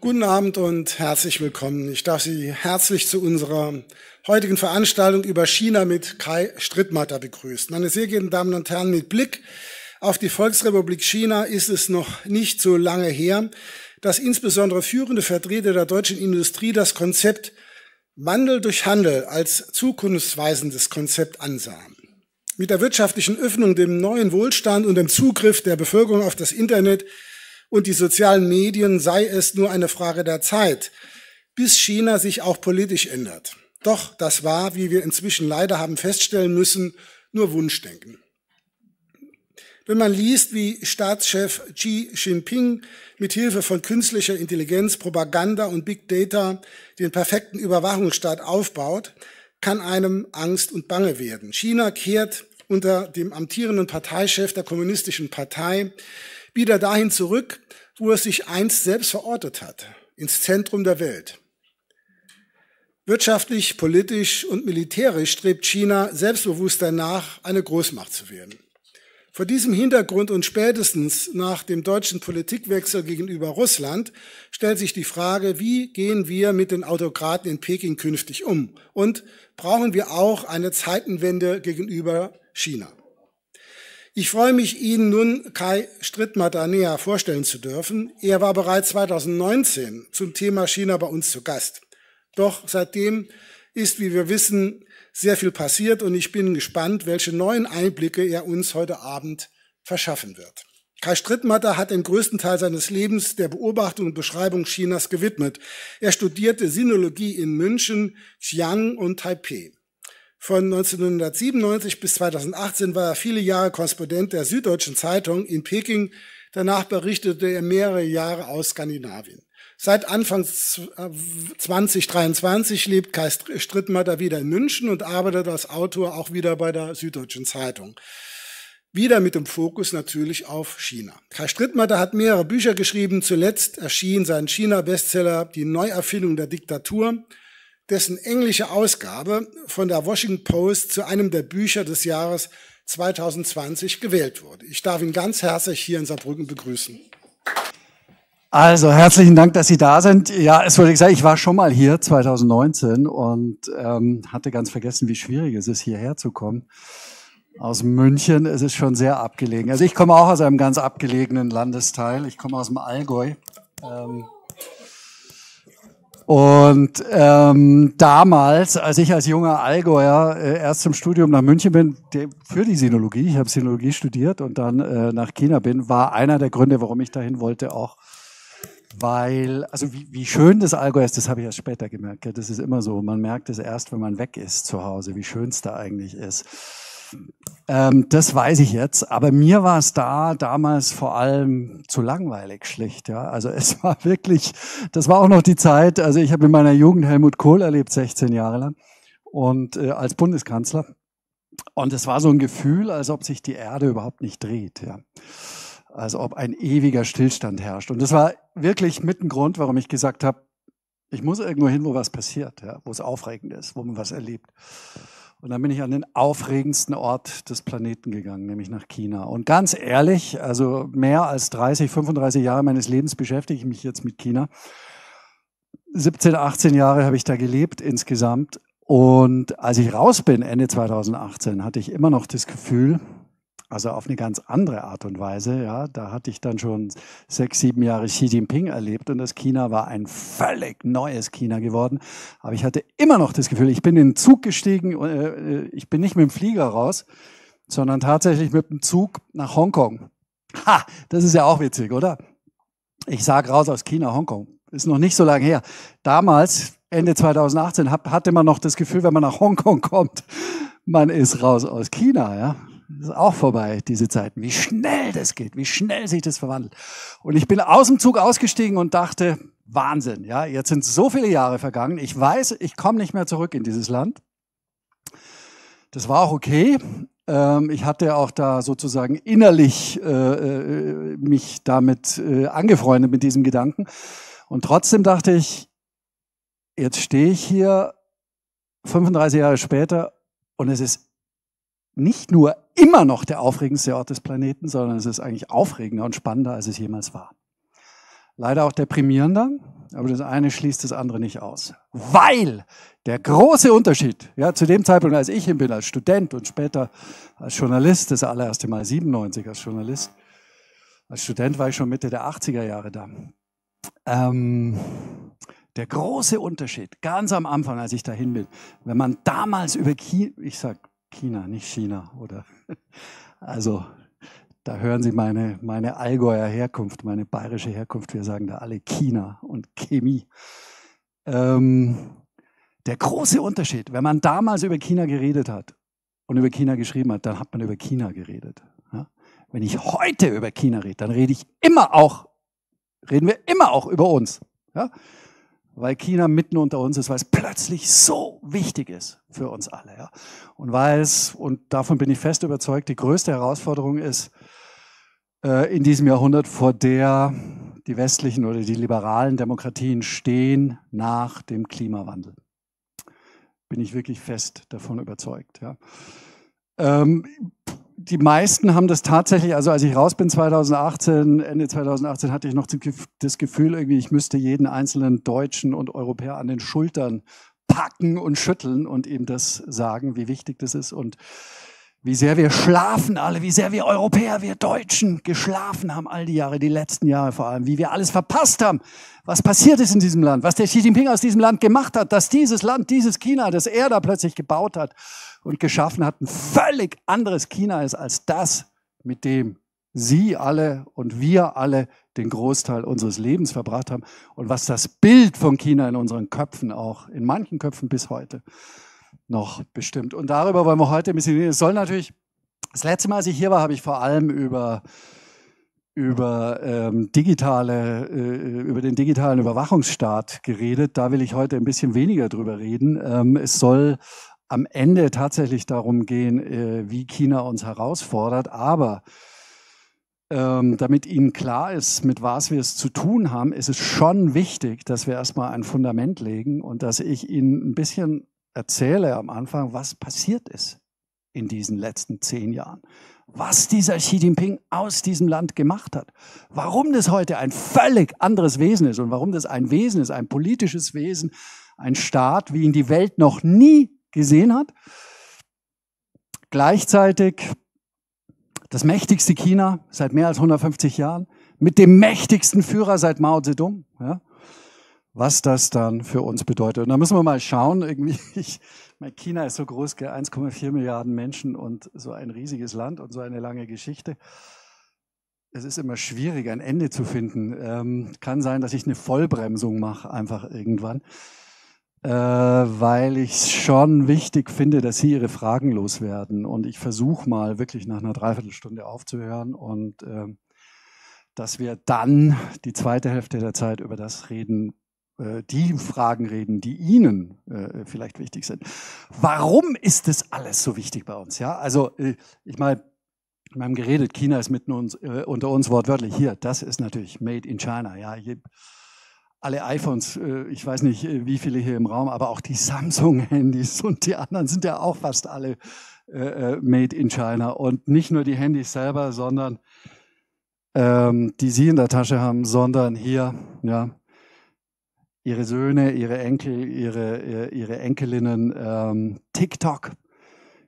Guten Abend und herzlich willkommen. Ich darf Sie herzlich zu unserer heutigen Veranstaltung über China mit Kai Strittmatter begrüßen. Meine sehr geehrten Damen und Herren, mit Blick auf die Volksrepublik China ist es noch nicht so lange her, dass insbesondere führende Vertreter der deutschen Industrie das Konzept Wandel durch Handel als zukunftsweisendes Konzept ansahen. Mit der wirtschaftlichen Öffnung, dem neuen Wohlstand und dem Zugriff der Bevölkerung auf das Internet und die sozialen Medien sei es nur eine Frage der Zeit, bis China sich auch politisch ändert. Doch das war, wie wir inzwischen leider haben feststellen müssen, nur Wunschdenken. Wenn man liest, wie Staatschef Xi Jinping mit Hilfe von künstlicher Intelligenz, Propaganda und Big Data den perfekten Überwachungsstaat aufbaut, kann einem Angst und Bange werden. China kehrt unter dem amtierenden Parteichef der Kommunistischen Partei wieder dahin zurück, wo es sich einst selbst verortet hat, ins Zentrum der Welt. Wirtschaftlich, politisch und militärisch strebt China selbstbewusst danach, eine Großmacht zu werden. Vor diesem Hintergrund und spätestens nach dem deutschen Politikwechsel gegenüber Russland stellt sich die Frage, wie gehen wir mit den Autokraten in Peking künftig um? Und brauchen wir auch eine Zeitenwende gegenüber China? Ich freue mich, Ihnen nun Kai Strittmatter näher vorstellen zu dürfen. Er war bereits 2019 zum Thema China bei uns zu Gast. Doch seitdem ist, wie wir wissen, sehr viel passiert und ich bin gespannt, welche neuen Einblicke er uns heute Abend verschaffen wird. Kai Strittmatter hat den größten Teil seines Lebens der Beobachtung und Beschreibung Chinas gewidmet. Er studierte Sinologie in München, Xi'an und Taipei. Von 1997 bis 2018 war er viele Jahre Korrespondent der Süddeutschen Zeitung in Peking. Danach berichtete er mehrere Jahre aus Skandinavien. Seit Anfang 2023 äh, lebt Kai Strittmatter wieder in München und arbeitet als Autor auch wieder bei der Süddeutschen Zeitung. Wieder mit dem Fokus natürlich auf China. Kai Strittmatter hat mehrere Bücher geschrieben. Zuletzt erschien sein China-Bestseller Die Neuerfindung der Diktatur dessen englische Ausgabe von der Washington Post zu einem der Bücher des Jahres 2020 gewählt wurde. Ich darf ihn ganz herzlich hier in Saarbrücken begrüßen. Also herzlichen Dank, dass Sie da sind. Ja, es wurde gesagt, ich war schon mal hier 2019 und ähm, hatte ganz vergessen, wie schwierig es ist, hierher zu kommen. Aus München es ist schon sehr abgelegen. Also ich komme auch aus einem ganz abgelegenen Landesteil. Ich komme aus dem Allgäu. Ähm, und ähm, damals, als ich als junger Allgäuer äh, erst zum Studium nach München bin, de, für die Sinologie, ich habe Sinologie studiert und dann äh, nach China bin, war einer der Gründe, warum ich dahin wollte, auch weil, also wie, wie schön das Allgäu ist, das habe ich erst später gemerkt. Ja, das ist immer so. Man merkt es erst, wenn man weg ist zu Hause, wie schön es da eigentlich ist. Ähm, das weiß ich jetzt, aber mir war es da damals vor allem zu langweilig schlicht. Ja, also es war wirklich, das war auch noch die Zeit. Also ich habe in meiner Jugend Helmut Kohl erlebt, 16 Jahre lang und äh, als Bundeskanzler. Und es war so ein Gefühl, als ob sich die Erde überhaupt nicht dreht. Ja als ob ein ewiger Stillstand herrscht. Und das war wirklich mit ein Grund, warum ich gesagt habe, ich muss irgendwo hin, wo was passiert, ja, wo es aufregend ist, wo man was erlebt. Und dann bin ich an den aufregendsten Ort des Planeten gegangen, nämlich nach China. Und ganz ehrlich, also mehr als 30, 35 Jahre meines Lebens beschäftige ich mich jetzt mit China. 17, 18 Jahre habe ich da gelebt insgesamt. Und als ich raus bin, Ende 2018, hatte ich immer noch das Gefühl, also auf eine ganz andere Art und Weise. Ja, da hatte ich dann schon sechs, sieben Jahre Xi Jinping erlebt und das China war ein völlig neues China geworden. Aber ich hatte immer noch das Gefühl, ich bin in den Zug gestiegen, äh, äh, ich bin nicht mit dem Flieger raus, sondern tatsächlich mit dem Zug nach Hongkong. Ha, das ist ja auch witzig, oder? Ich sag raus aus China, Hongkong. Ist noch nicht so lange her. Damals, Ende 2018, hab, hatte man noch das Gefühl, wenn man nach Hongkong kommt, man ist raus aus China, ja ist auch vorbei, diese Zeiten. Wie schnell das geht, wie schnell sich das verwandelt. Und ich bin aus dem Zug ausgestiegen und dachte, Wahnsinn, ja, jetzt sind so viele Jahre vergangen. Ich weiß, ich komme nicht mehr zurück in dieses Land. Das war auch okay. Ähm, ich hatte auch da sozusagen innerlich äh, äh, mich damit äh, angefreundet mit diesem Gedanken. Und trotzdem dachte ich, jetzt stehe ich hier 35 Jahre später und es ist nicht nur immer noch der aufregendste Ort des Planeten, sondern es ist eigentlich aufregender und spannender, als es jemals war. Leider auch deprimierender, aber das eine schließt das andere nicht aus. Weil der große Unterschied, ja, zu dem Zeitpunkt, als ich hin bin, als Student und später als Journalist, das allererste Mal 97 als Journalist, als Student war ich schon Mitte der 80er Jahre da. Ähm, der große Unterschied, ganz am Anfang, als ich dahin bin, wenn man damals über China, ich sag China, nicht China, oder? Also, da hören Sie meine, meine Allgäuer Herkunft, meine bayerische Herkunft. Wir sagen da alle China und Chemie. Ähm, der große Unterschied, wenn man damals über China geredet hat und über China geschrieben hat, dann hat man über China geredet. Ja? Wenn ich heute über China rede, dann rede ich immer auch, reden wir immer auch über uns. Ja? weil China mitten unter uns ist, weil es plötzlich so wichtig ist für uns alle. Ja. Und weil es, und davon bin ich fest überzeugt, die größte Herausforderung ist äh, in diesem Jahrhundert, vor der die westlichen oder die liberalen Demokratien stehen nach dem Klimawandel. Bin ich wirklich fest davon überzeugt. Ja. Ähm, die meisten haben das tatsächlich, also als ich raus bin 2018, Ende 2018 hatte ich noch das Gefühl irgendwie, ich müsste jeden einzelnen Deutschen und Europäer an den Schultern packen und schütteln und ihm das sagen, wie wichtig das ist und wie sehr wir schlafen alle, wie sehr wir Europäer, wir Deutschen geschlafen haben all die Jahre, die letzten Jahre vor allem, wie wir alles verpasst haben, was passiert ist in diesem Land, was der Xi Jinping aus diesem Land gemacht hat, dass dieses Land, dieses China, das er da plötzlich gebaut hat und geschaffen hat, ein völlig anderes China ist als das, mit dem Sie alle und wir alle den Großteil unseres Lebens verbracht haben und was das Bild von China in unseren Köpfen auch, in manchen Köpfen bis heute noch bestimmt. Und darüber wollen wir heute ein bisschen reden. Es soll natürlich, das letzte Mal, als ich hier war, habe ich vor allem über über ähm, digitale, äh, über den digitalen Überwachungsstaat geredet. Da will ich heute ein bisschen weniger drüber reden. Ähm, es soll am Ende tatsächlich darum gehen, äh, wie China uns herausfordert. Aber ähm, damit Ihnen klar ist, mit was wir es zu tun haben, ist es schon wichtig, dass wir erstmal ein Fundament legen und dass ich Ihnen ein bisschen erzähle am Anfang, was passiert ist in diesen letzten zehn Jahren. Was dieser Xi Jinping aus diesem Land gemacht hat. Warum das heute ein völlig anderes Wesen ist und warum das ein Wesen ist, ein politisches Wesen, ein Staat, wie ihn die Welt noch nie gesehen hat. Gleichzeitig das mächtigste China seit mehr als 150 Jahren mit dem mächtigsten Führer seit Mao Zedong. Ja? Was das dann für uns bedeutet. Und da müssen wir mal schauen. Irgendwie, ich, mein China ist so groß, 1,4 Milliarden Menschen und so ein riesiges Land und so eine lange Geschichte. Es ist immer schwierig, ein Ende zu finden. Ähm, kann sein, dass ich eine Vollbremsung mache, einfach irgendwann äh, weil ich es schon wichtig finde, dass Sie Ihre Fragen loswerden. Und ich versuche mal wirklich nach einer Dreiviertelstunde aufzuhören und äh, dass wir dann die zweite Hälfte der Zeit über das reden, äh, die Fragen reden, die Ihnen äh, vielleicht wichtig sind. Warum ist das alles so wichtig bei uns? Ja, also äh, ich meine, wir haben geredet, China ist mitten uns, äh, unter uns wortwörtlich hier. Das ist natürlich made in China. Ja, Je, alle iPhones, äh, ich weiß nicht, äh, wie viele hier im Raum, aber auch die Samsung-Handys und die anderen sind ja auch fast alle äh, made in China. Und nicht nur die Handys selber, sondern ähm, die Sie in der Tasche haben, sondern hier, ja, Ihre Söhne, Ihre Enkel, Ihre, ihre Enkelinnen, ähm, TikTok.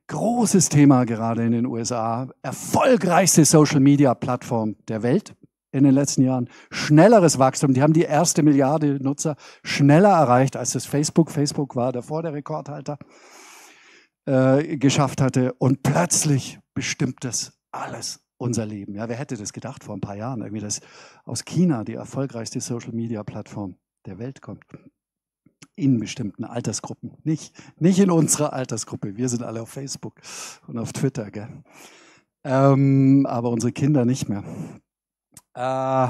Großes Thema gerade in den USA. Erfolgreichste Social-Media-Plattform der Welt in den letzten Jahren. Schnelleres Wachstum. Die haben die erste Milliarde Nutzer schneller erreicht, als das Facebook. Facebook war davor der Rekordhalter, äh, geschafft hatte. Und plötzlich bestimmt das alles unser Leben. Ja, wer hätte das gedacht vor ein paar Jahren? Irgendwie, dass aus China die erfolgreichste Social Media Plattform der Welt kommt. In bestimmten Altersgruppen. Nicht, nicht in unserer Altersgruppe. Wir sind alle auf Facebook und auf Twitter, ähm, aber unsere Kinder nicht mehr. Äh,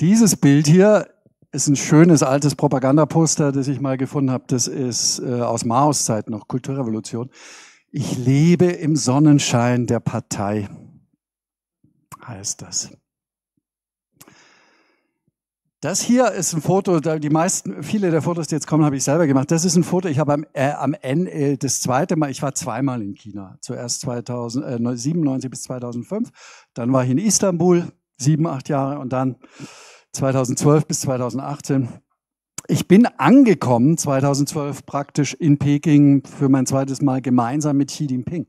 dieses Bild hier ist ein schönes altes Propagandaposter, das ich mal gefunden habe. Das ist äh, aus Maos Zeit noch, Kulturrevolution. Ich lebe im Sonnenschein der Partei, heißt das. Das hier ist ein Foto, die meisten, viele der Fotos, die jetzt kommen, habe ich selber gemacht. Das ist ein Foto, ich habe am, äh, am Ende, äh, das zweite Mal, ich war zweimal in China. Zuerst 2000, äh, 97 bis 2005, dann war ich in Istanbul sieben, acht Jahre und dann 2012 bis 2018. Ich bin angekommen 2012 praktisch in Peking für mein zweites Mal gemeinsam mit Xi Jinping.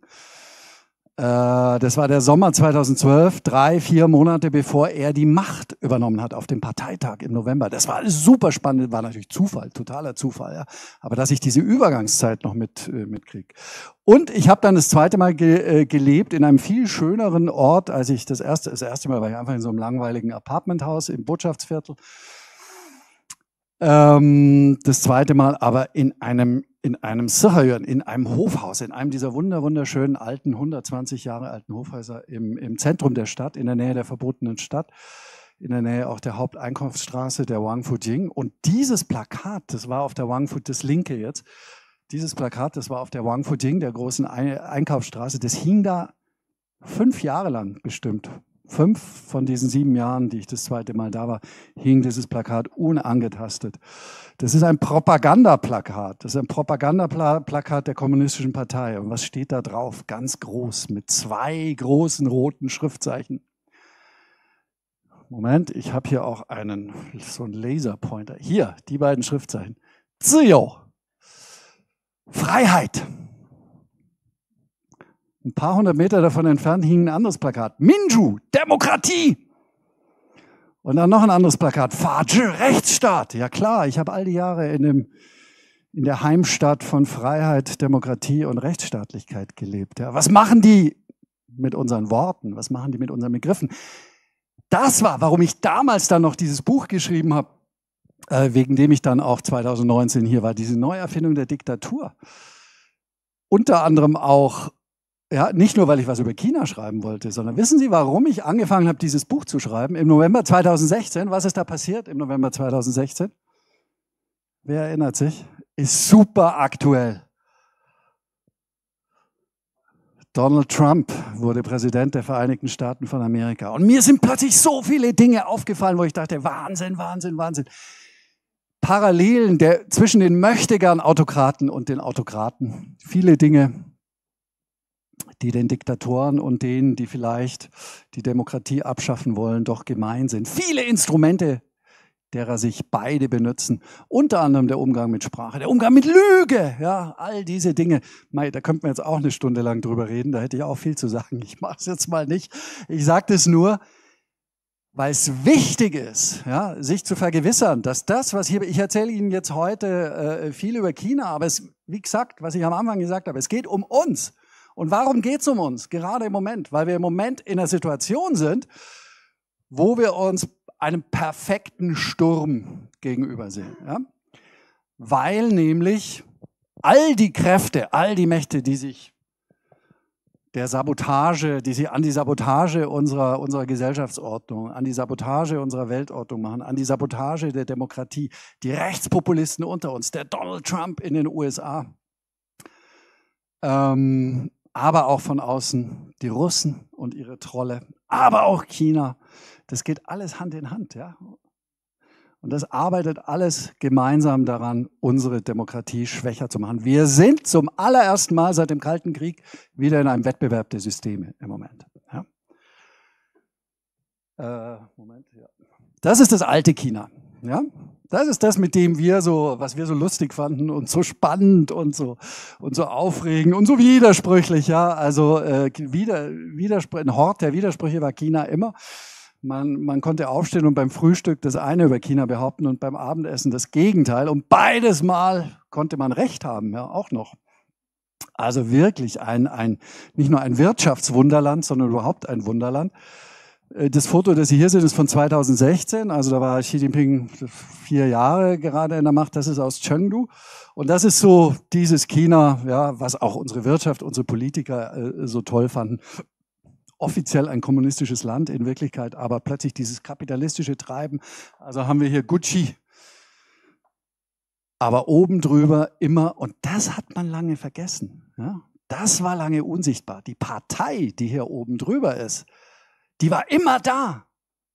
Äh, das war der Sommer 2012, drei, vier Monate bevor er die Macht übernommen hat auf dem Parteitag im November. Das war alles super spannend, war natürlich Zufall, totaler Zufall, ja. aber dass ich diese Übergangszeit noch mit äh, mitkriege. Und ich habe dann das zweite Mal ge äh, gelebt in einem viel schöneren Ort, als ich das erste, das erste Mal war ich einfach in so einem langweiligen Apartmenthaus im Botschaftsviertel. Ähm, das zweite Mal aber in einem in einem Sachajön, in einem Hofhaus, in einem dieser wunderschönen alten, 120 Jahre alten Hofhäuser im, im Zentrum der Stadt, in der Nähe der verbotenen Stadt, in der Nähe auch der Haupteinkaufsstraße der Wangfujing. Und dieses Plakat, das war auf der Wangfu, das linke jetzt, dieses Plakat, das war auf der Wangfujing, der großen Einkaufsstraße, das hing da fünf Jahre lang bestimmt, fünf von diesen sieben Jahren, die ich das zweite Mal da war, hing dieses Plakat unangetastet. Das ist ein Propagandaplakat. Das ist ein Propagandaplakat der Kommunistischen Partei. Und was steht da drauf? Ganz groß, mit zwei großen roten Schriftzeichen. Moment, ich habe hier auch einen, so einen Laserpointer. Hier, die beiden Schriftzeichen. Zio. Freiheit. Ein paar hundert Meter davon entfernt hing ein anderes Plakat. Minju, Demokratie! Und dann noch ein anderes Plakat. Fajr, Rechtsstaat! Ja klar, ich habe all die Jahre in, dem, in der Heimstadt von Freiheit, Demokratie und Rechtsstaatlichkeit gelebt. Ja, was machen die mit unseren Worten? Was machen die mit unseren Begriffen? Das war, warum ich damals dann noch dieses Buch geschrieben habe, äh, wegen dem ich dann auch 2019 hier war, diese Neuerfindung der Diktatur. Unter anderem auch ja, nicht nur, weil ich was über China schreiben wollte, sondern wissen Sie, warum ich angefangen habe, dieses Buch zu schreiben? Im November 2016, was ist da passiert im November 2016? Wer erinnert sich? Ist super aktuell. Donald Trump wurde Präsident der Vereinigten Staaten von Amerika. Und mir sind plötzlich so viele Dinge aufgefallen, wo ich dachte, Wahnsinn, Wahnsinn, Wahnsinn. Parallelen der, zwischen den Möchtegern Autokraten und den Autokraten. Viele Dinge, die den Diktatoren und denen, die vielleicht die Demokratie abschaffen wollen, doch gemein sind. Viele Instrumente, derer sich beide benutzen. Unter anderem der Umgang mit Sprache, der Umgang mit Lüge, ja, all diese Dinge. Mei, da könnten wir jetzt auch eine Stunde lang drüber reden, da hätte ich auch viel zu sagen. Ich mache es jetzt mal nicht. Ich sage das nur, weil es wichtig ist, ja, sich zu vergewissern, dass das, was hier, ich erzähle Ihnen jetzt heute äh, viel über China, aber es, wie gesagt, was ich am Anfang gesagt habe, es geht um uns. Und warum geht es um uns, gerade im Moment? Weil wir im Moment in einer Situation sind, wo wir uns einem perfekten Sturm gegenübersehen. Ja? Weil nämlich all die Kräfte, all die Mächte, die sich der Sabotage, die sie an die Sabotage unserer, unserer Gesellschaftsordnung, an die Sabotage unserer Weltordnung machen, an die Sabotage der Demokratie, die Rechtspopulisten unter uns, der Donald Trump in den USA, ähm, aber auch von außen die Russen und ihre Trolle, aber auch China. Das geht alles Hand in Hand, ja. Und das arbeitet alles gemeinsam daran, unsere Demokratie schwächer zu machen. Wir sind zum allerersten Mal seit dem Kalten Krieg wieder in einem Wettbewerb der Systeme im Moment. Ja. Äh, Moment, ja. Das ist das alte China. Ja? Das ist das, mit dem wir so, was wir so lustig fanden und so spannend und so und so aufregend und so widersprüchlich, ja. Also äh, wieder, Widerspr ein Hort der Widersprüche war China immer. Man, man konnte aufstehen und beim Frühstück das eine über China behaupten und beim Abendessen das Gegenteil. Und beides Mal konnte man recht haben, ja, auch noch. Also wirklich ein, ein, nicht nur ein Wirtschaftswunderland, sondern überhaupt ein Wunderland. Äh, das Foto, das Sie hier sehen, ist von 2016. Also da war Xi Jinping vier Jahre gerade in der Macht. Das ist aus Chengdu. Und das ist so dieses China, ja, was auch unsere Wirtschaft, unsere Politiker äh, so toll fanden. Offiziell ein kommunistisches Land, in Wirklichkeit aber plötzlich dieses kapitalistische Treiben. Also haben wir hier Gucci, aber oben drüber immer, und das hat man lange vergessen. Ja? Das war lange unsichtbar. Die Partei, die hier oben drüber ist, die war immer da.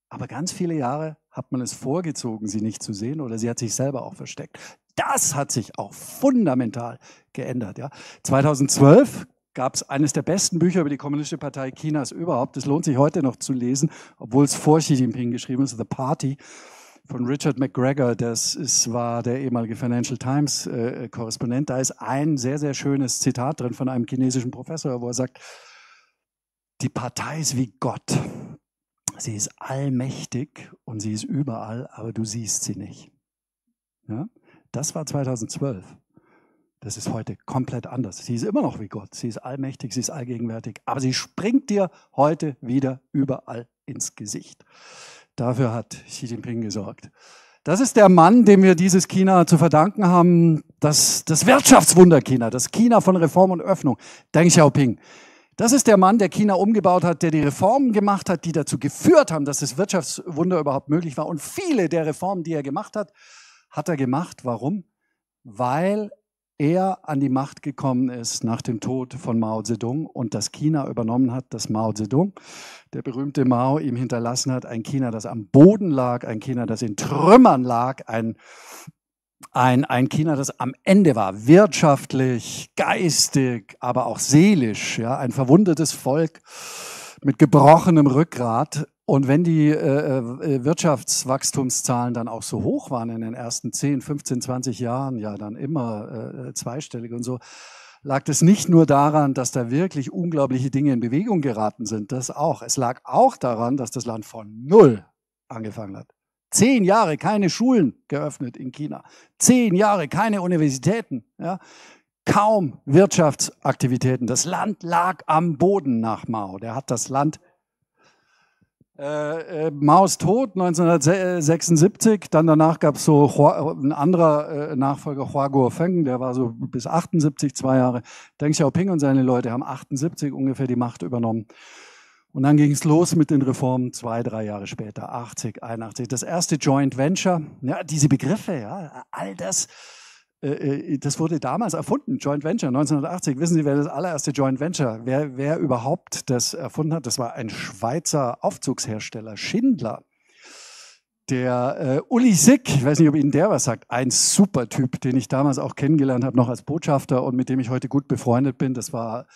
Aber ganz viele Jahre hat man es vorgezogen, sie nicht zu sehen oder sie hat sich selber auch versteckt. Das hat sich auch fundamental geändert. Ja. 2012 gab es eines der besten Bücher über die Kommunistische Partei Chinas überhaupt. Das lohnt sich heute noch zu lesen, obwohl es vor Xi Jinping geschrieben ist, The Party von Richard McGregor, das ist, war der ehemalige Financial Times-Korrespondent. Äh, da ist ein sehr, sehr schönes Zitat drin von einem chinesischen Professor, wo er sagt, die Partei ist wie Gott. Sie ist allmächtig und sie ist überall, aber du siehst sie nicht. Ja? Das war 2012. Das ist heute komplett anders. Sie ist immer noch wie Gott. Sie ist allmächtig, sie ist allgegenwärtig, aber sie springt dir heute wieder überall ins Gesicht. Dafür hat Xi Jinping gesorgt. Das ist der Mann, dem wir dieses China zu verdanken haben, das, das Wirtschaftswunder China, das China von Reform und Öffnung, Deng Xiaoping. Das ist der Mann, der China umgebaut hat, der die Reformen gemacht hat, die dazu geführt haben, dass das Wirtschaftswunder überhaupt möglich war. Und viele der Reformen, die er gemacht hat, hat er gemacht. Warum? Weil er an die Macht gekommen ist nach dem Tod von Mao Zedong und das China übernommen hat, das Mao Zedong, der berühmte Mao, ihm hinterlassen hat. Ein China, das am Boden lag, ein China, das in Trümmern lag, ein ein, ein China, das am Ende war, wirtschaftlich, geistig, aber auch seelisch, ja, ein verwundetes Volk mit gebrochenem Rückgrat. Und wenn die äh, äh Wirtschaftswachstumszahlen dann auch so hoch waren in den ersten 10, 15, 20 Jahren, ja dann immer äh, äh zweistellig und so, lag es nicht nur daran, dass da wirklich unglaubliche Dinge in Bewegung geraten sind, das auch. Es lag auch daran, dass das Land von Null angefangen hat. Zehn Jahre keine Schulen geöffnet in China. Zehn Jahre keine Universitäten. Ja. Kaum Wirtschaftsaktivitäten. Das Land lag am Boden nach Mao. Der hat das Land äh, äh, Maos Tod 1976, dann danach gab es so ein anderer äh, Nachfolger, Hua Guofeng, der war so bis 78 zwei Jahre. Deng Xiaoping und seine Leute haben 78 ungefähr die Macht übernommen. Und dann ging es los mit den Reformen zwei, drei Jahre später, 80, 81. Das erste Joint Venture, ja, diese Begriffe, ja, all das, äh, äh das wurde damals erfunden, Joint Venture 1980. Wissen Sie, wer das allererste Joint Venture, wer, wer überhaupt das erfunden hat? Das war ein Schweizer Aufzugshersteller, Schindler. Der äh, Uli Sick, ich weiß nicht, ob Ihnen der was sagt, ein super Typ, den ich damals auch kennengelernt habe, noch als Botschafter und mit dem ich heute gut befreundet bin. Das war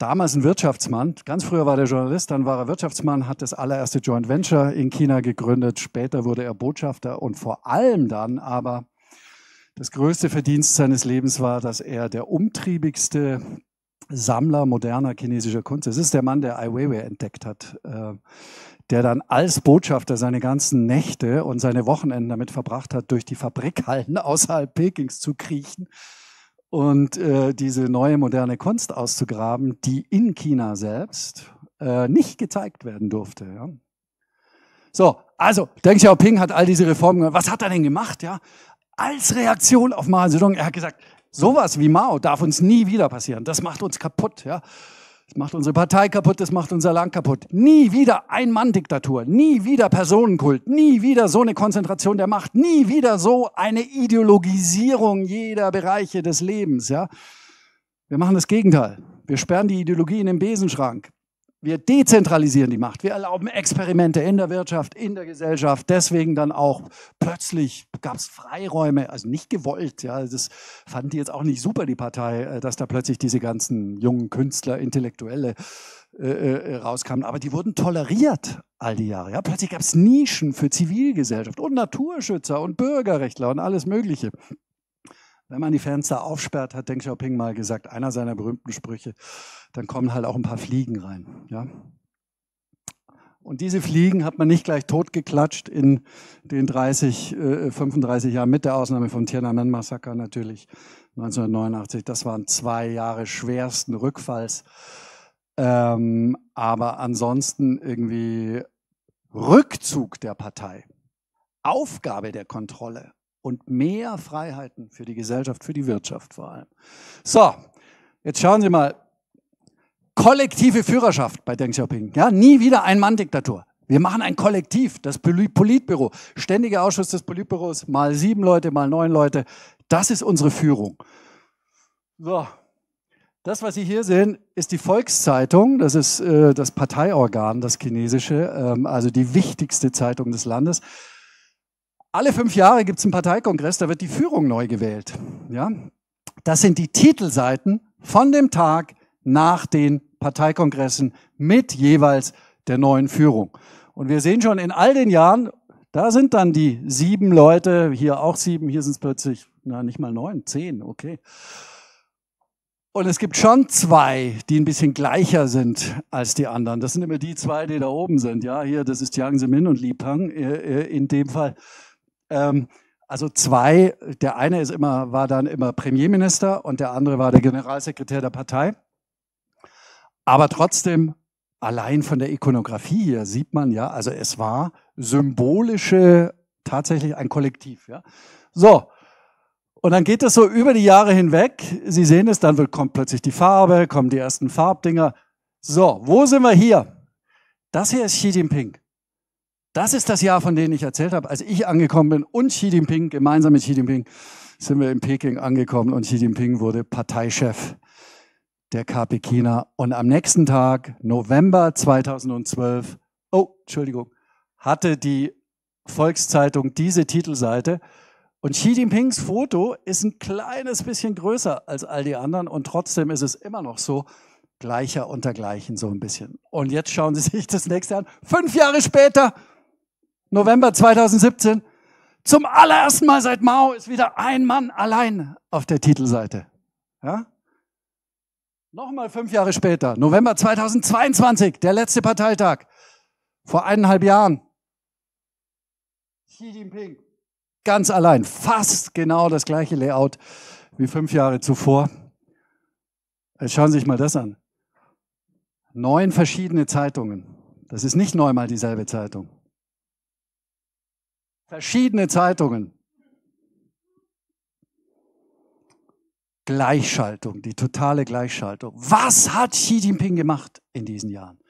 damals ein Wirtschaftsmann. Ganz früher war der Journalist, dann war er Wirtschaftsmann, hat das allererste Joint Venture in China gegründet. Später wurde er Botschafter und vor allem dann aber das größte Verdienst seines Lebens war, dass er der umtriebigste Sammler moderner chinesischer Kunst ist. Es ist der Mann, der Ai Weiwei entdeckt hat, äh, der dann als Botschafter seine ganzen Nächte und seine Wochenenden damit verbracht hat, durch die Fabrikhallen außerhalb Pekings zu kriechen und äh, diese neue moderne Kunst auszugraben, die in China selbst äh, nicht gezeigt werden durfte. Ja. So, also Deng Xiaoping hat all diese Reformen Was hat er denn gemacht? Ja, als Reaktion auf Mao Zedong, er hat gesagt, sowas wie Mao darf uns nie wieder passieren. Das macht uns kaputt. Ja. Das macht unsere Partei kaputt, das macht unser Land kaputt. Nie wieder Ein-Mann-Diktatur, nie wieder Personenkult, nie wieder so eine Konzentration der Macht, nie wieder so eine Ideologisierung jeder Bereiche des Lebens. Ja? Wir machen das Gegenteil. Wir sperren die Ideologie in den Besenschrank. Wir dezentralisieren die Macht. Wir erlauben Experimente in der Wirtschaft, in der Gesellschaft. Deswegen dann auch plötzlich gab es Freiräume, also nicht gewollt. Ja, das fanden die jetzt auch nicht super, die Partei, äh, dass da plötzlich diese ganzen jungen Künstler, Intellektuelle äh, äh, rauskamen. Aber die wurden toleriert all die Jahre. Ja, plötzlich gab es Nischen für Zivilgesellschaft und Naturschützer und Bürgerrechtler und alles Mögliche. Wenn man die Fenster aufsperrt, hat Deng Xiaoping mal gesagt, einer seiner berühmten Sprüche, dann kommen halt auch ein paar Fliegen rein. Ja? Und diese Fliegen hat man nicht gleich totgeklatscht in den 30, äh, 35 Jahren, mit der Ausnahme vom Tiananmen-Massaker natürlich 1989. Das waren zwei Jahre schwersten Rückfalls. Ähm, aber ansonsten irgendwie Rückzug der Partei, Aufgabe der Kontrolle, und mehr Freiheiten für die Gesellschaft, für die Wirtschaft vor allem. So, jetzt schauen Sie mal. Kollektive Führerschaft bei Deng Xiaoping. Ja, nie wieder Ein-Mann-Diktatur. Wir machen ein Kollektiv, das Politbüro, ständiger Ausschuss des Politbüros, mal sieben Leute, mal neun Leute. Das ist unsere Führung. So, das, was Sie hier sehen, ist die Volkszeitung. Das ist äh, das Parteiorgan, das chinesische, ähm, also die wichtigste Zeitung des Landes. Alle fünf Jahre gibt es einen Parteikongress, da wird die Führung neu gewählt. Ja? Das sind die Titelseiten von dem Tag nach den Parteikongressen mit jeweils der neuen Führung. Und wir sehen schon in all den Jahren, da sind dann die sieben Leute, hier auch sieben, hier sind es plötzlich, na nicht mal neun, zehn, okay. Und es gibt schon zwei, die ein bisschen gleicher sind als die anderen. Das sind immer die zwei, die da oben sind. Ja, hier, das ist Jiang Zemin und Li Pang äh, äh, in dem Fall. Ähm, also zwei, der eine ist immer, war dann immer Premierminister und der andere war der Generalsekretär der Partei. Aber trotzdem, allein von der Ikonografie hier sieht man ja, also es war symbolische, tatsächlich ein Kollektiv. Ja. So, und dann geht das so über die Jahre hinweg. Sie sehen es, dann kommt plötzlich die Farbe, kommen die ersten Farbdinger. So, wo sind wir hier? Das hier ist Xi Jinping. Das ist das Jahr, von dem ich erzählt habe. Als ich angekommen bin und Xi Jinping, gemeinsam mit Xi Jinping, sind wir in Peking angekommen und Xi Jinping wurde Parteichef der KP China. Und am nächsten Tag, November 2012, oh, Entschuldigung, hatte die Volkszeitung diese Titelseite. Und Xi Jinpings Foto ist ein kleines bisschen größer als all die anderen und trotzdem ist es immer noch so, gleicher unter gleichen so ein bisschen. Und jetzt schauen Sie sich das nächste an. Fünf Jahre später, November 2017, zum allerersten Mal seit Mao ist wieder ein Mann allein auf der Titelseite. Ja? Nochmal fünf Jahre später, November 2022, der letzte Parteitag, vor eineinhalb Jahren. Xi Jinping, ganz allein, fast genau das gleiche Layout wie fünf Jahre zuvor. Jetzt schauen Sie sich mal das an. Neun verschiedene Zeitungen. Das ist nicht neunmal dieselbe Zeitung. Verschiedene Zeitungen. Gleichschaltung, die totale Gleichschaltung. Was hat Xi Jinping gemacht in diesen Jahren?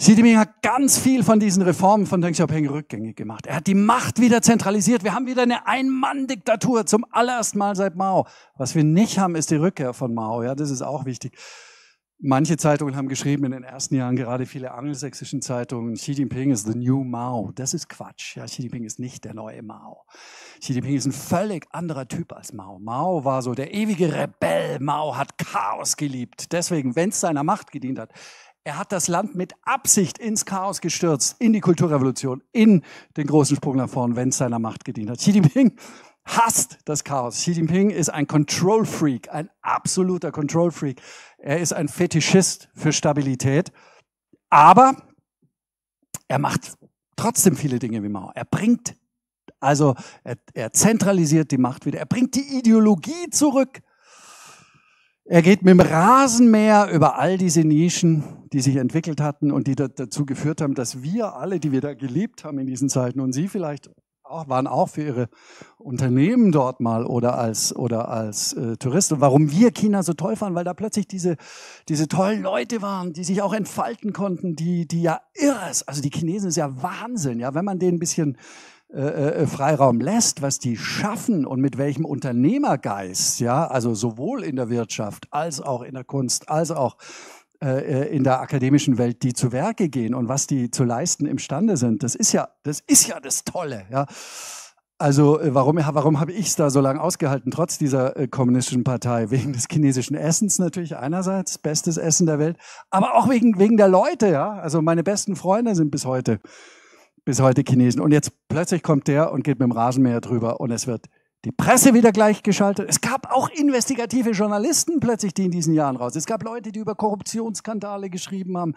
Xi Jinping hat ganz viel von diesen Reformen von Deng Xiaoping rückgängig gemacht. Er hat die Macht wieder zentralisiert. Wir haben wieder eine Ein-Mann-Diktatur zum allerersten Mal seit Mao. Was wir nicht haben, ist die Rückkehr von Mao. Ja, das ist auch wichtig. Manche Zeitungen haben geschrieben in den ersten Jahren, gerade viele angelsächsischen Zeitungen, Xi Jinping ist the new Mao. Das ist Quatsch. Ja, Xi Jinping ist nicht der neue Mao. Xi Jinping ist ein völlig anderer Typ als Mao. Mao war so der ewige Rebell. Mao hat Chaos geliebt. Deswegen, wenn es seiner Macht gedient hat, er hat das Land mit Absicht ins Chaos gestürzt, in die Kulturrevolution, in den großen Sprung nach vorn, wenn es seiner Macht gedient hat. Xi Jinping hasst das Chaos. Xi Jinping ist ein Control Freak, ein absoluter Control Freak. Er ist ein Fetischist für Stabilität. Aber er macht trotzdem viele Dinge wie Mao. Er bringt, also er, er zentralisiert die Macht wieder. Er bringt die Ideologie zurück. Er geht mit dem Rasenmäher über all diese Nischen, die sich entwickelt hatten und die dazu geführt haben, dass wir alle, die wir da gelebt haben in diesen Zeiten und Sie vielleicht auch, waren auch für ihre Unternehmen dort mal oder als, oder als äh, Touristen. warum wir China so toll fanden, weil da plötzlich diese, diese tollen Leute waren, die sich auch entfalten konnten, die, die ja irres, also die Chinesen ist ja Wahnsinn, ja, wenn man denen ein bisschen äh, äh, Freiraum lässt, was die schaffen und mit welchem Unternehmergeist, ja, also sowohl in der Wirtschaft als auch in der Kunst, als auch äh, äh, in der akademischen Welt, die zu Werke gehen und was die zu leisten imstande sind. Das ist ja das, ist ja das Tolle. Ja. Also äh, warum, warum habe ich es da so lange ausgehalten, trotz dieser kommunistischen Partei? Wegen des chinesischen Essens natürlich einerseits, bestes Essen der Welt, aber auch wegen, wegen der Leute. Ja? Also meine besten Freunde sind bis heute, bis heute Chinesen. Und jetzt plötzlich kommt der und geht mit dem Rasenmäher drüber und es wird die Presse wieder gleichgeschaltet. Es gab auch investigative Journalisten plötzlich, die in diesen Jahren raus. Es gab Leute, die über Korruptionsskandale geschrieben haben,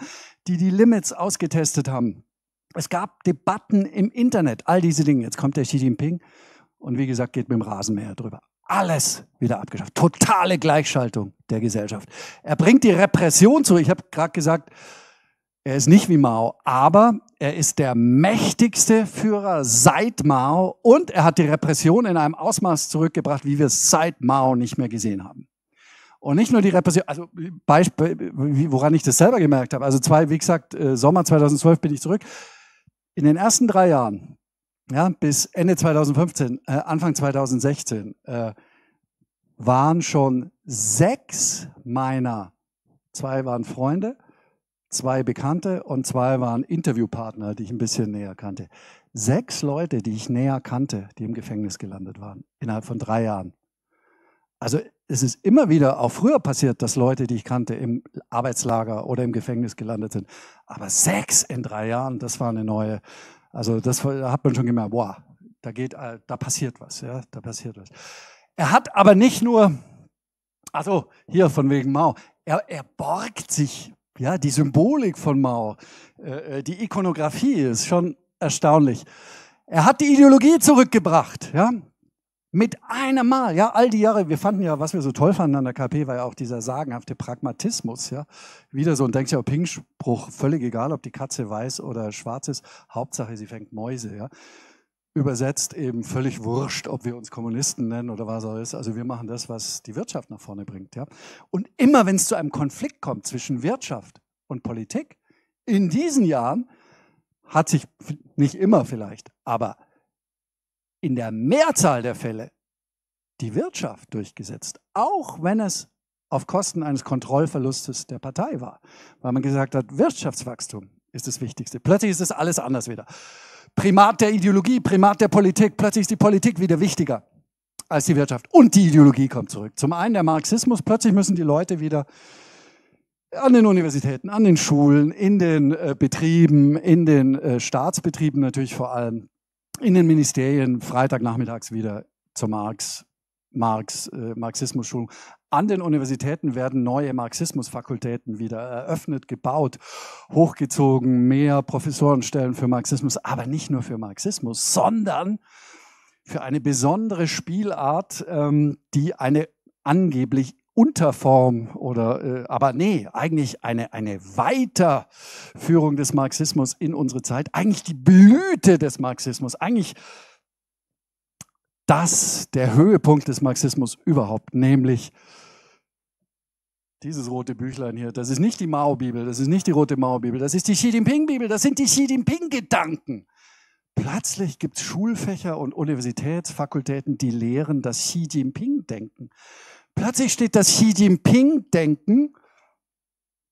die die Limits ausgetestet haben. Es gab Debatten im Internet, all diese Dinge. Jetzt kommt der Xi Jinping und wie gesagt, geht mit dem Rasenmäher drüber. Alles wieder abgeschafft. Totale Gleichschaltung der Gesellschaft. Er bringt die Repression zu. Ich habe gerade gesagt, er ist nicht wie Mao, aber er ist der mächtigste Führer seit Mao und er hat die Repression in einem Ausmaß zurückgebracht, wie wir es seit Mao nicht mehr gesehen haben. Und nicht nur die Repression, also Beispiel, woran ich das selber gemerkt habe. Also zwei, wie gesagt, äh, Sommer 2012 bin ich zurück. In den ersten drei Jahren, ja, bis Ende 2015, äh, Anfang 2016, äh, waren schon sechs meiner, zwei waren Freunde, zwei Bekannte und zwei waren Interviewpartner, die ich ein bisschen näher kannte. Sechs Leute, die ich näher kannte, die im Gefängnis gelandet waren, innerhalb von drei Jahren. Also es ist immer wieder, auch früher passiert, dass Leute, die ich kannte, im Arbeitslager oder im Gefängnis gelandet sind. Aber sechs in drei Jahren, das war eine neue. Also das da hat man schon gemerkt, boah, da geht, äh, da passiert was, ja, da passiert was. Er hat aber nicht nur, also hier von wegen Mao, er, er borgt sich ja, die Symbolik von Mao, äh, äh, die Ikonografie ist schon erstaunlich. Er hat die Ideologie zurückgebracht, ja. Mit einem Mal, ja, all die Jahre, wir fanden ja, was wir so toll fanden an der KP, war ja auch dieser sagenhafte Pragmatismus, ja. Wieder so und denkst ja, Ping-Spruch, völlig egal, ob die Katze weiß oder schwarz ist, Hauptsache sie fängt Mäuse, ja übersetzt eben völlig wurscht, ob wir uns Kommunisten nennen oder was auch ist. Also wir machen das, was die Wirtschaft nach vorne bringt. Ja? Und immer wenn es zu einem Konflikt kommt zwischen Wirtschaft und Politik, in diesen Jahren hat sich, nicht immer vielleicht, aber in der Mehrzahl der Fälle die Wirtschaft durchgesetzt, auch wenn es auf Kosten eines Kontrollverlustes der Partei war, weil man gesagt hat, Wirtschaftswachstum ist das Wichtigste. Plötzlich ist es alles anders wieder. Primat der Ideologie, Primat der Politik, plötzlich ist die Politik wieder wichtiger als die Wirtschaft. Und die Ideologie kommt zurück. Zum einen der Marxismus, plötzlich müssen die Leute wieder an den Universitäten, an den Schulen, in den äh, Betrieben, in den äh, Staatsbetrieben natürlich vor allem, in den Ministerien, Freitagnachmittags wieder zur Marx, Marx, äh, Marxismus-Schulung. An den Universitäten werden neue Marxismusfakultäten wieder eröffnet, gebaut, hochgezogen, mehr Professorenstellen für Marxismus, aber nicht nur für Marxismus, sondern für eine besondere Spielart, ähm, die eine angeblich Unterform oder äh, aber nee, eigentlich eine, eine Weiterführung des Marxismus in unsere Zeit, eigentlich die Blüte des Marxismus, eigentlich das der Höhepunkt des Marxismus überhaupt, nämlich dieses rote Büchlein hier. Das ist nicht die Mao-Bibel, das ist nicht die rote Mao-Bibel, das ist die Xi Jinping-Bibel, das sind die Xi Jinping-Gedanken. Plötzlich gibt es Schulfächer und Universitätsfakultäten, die lehren das Xi Jinping-Denken. Plötzlich steht das Xi Jinping-Denken